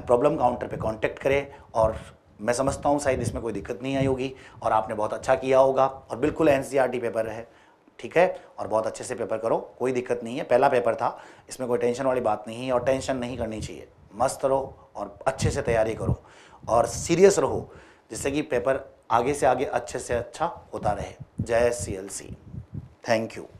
प्रॉब्लम काउंटर पे कांटेक्ट करें और मैं समझता हूँ शायद इसमें कोई दिक्कत नहीं आई होगी और आपने बहुत अच्छा किया होगा और बिल्कुल एन पेपर e है ठीक है और बहुत अच्छे से पेपर करो कोई दिक्कत नहीं है पहला पेपर था इसमें कोई टेंशन वाली बात नहीं है और टेंशन नहीं करनी चाहिए मस्त रहो और अच्छे से तैयारी करो और सीरियस रहो जिससे कि पेपर आगे से आगे अच्छे से अच्छा होता रहे जय C L C thank you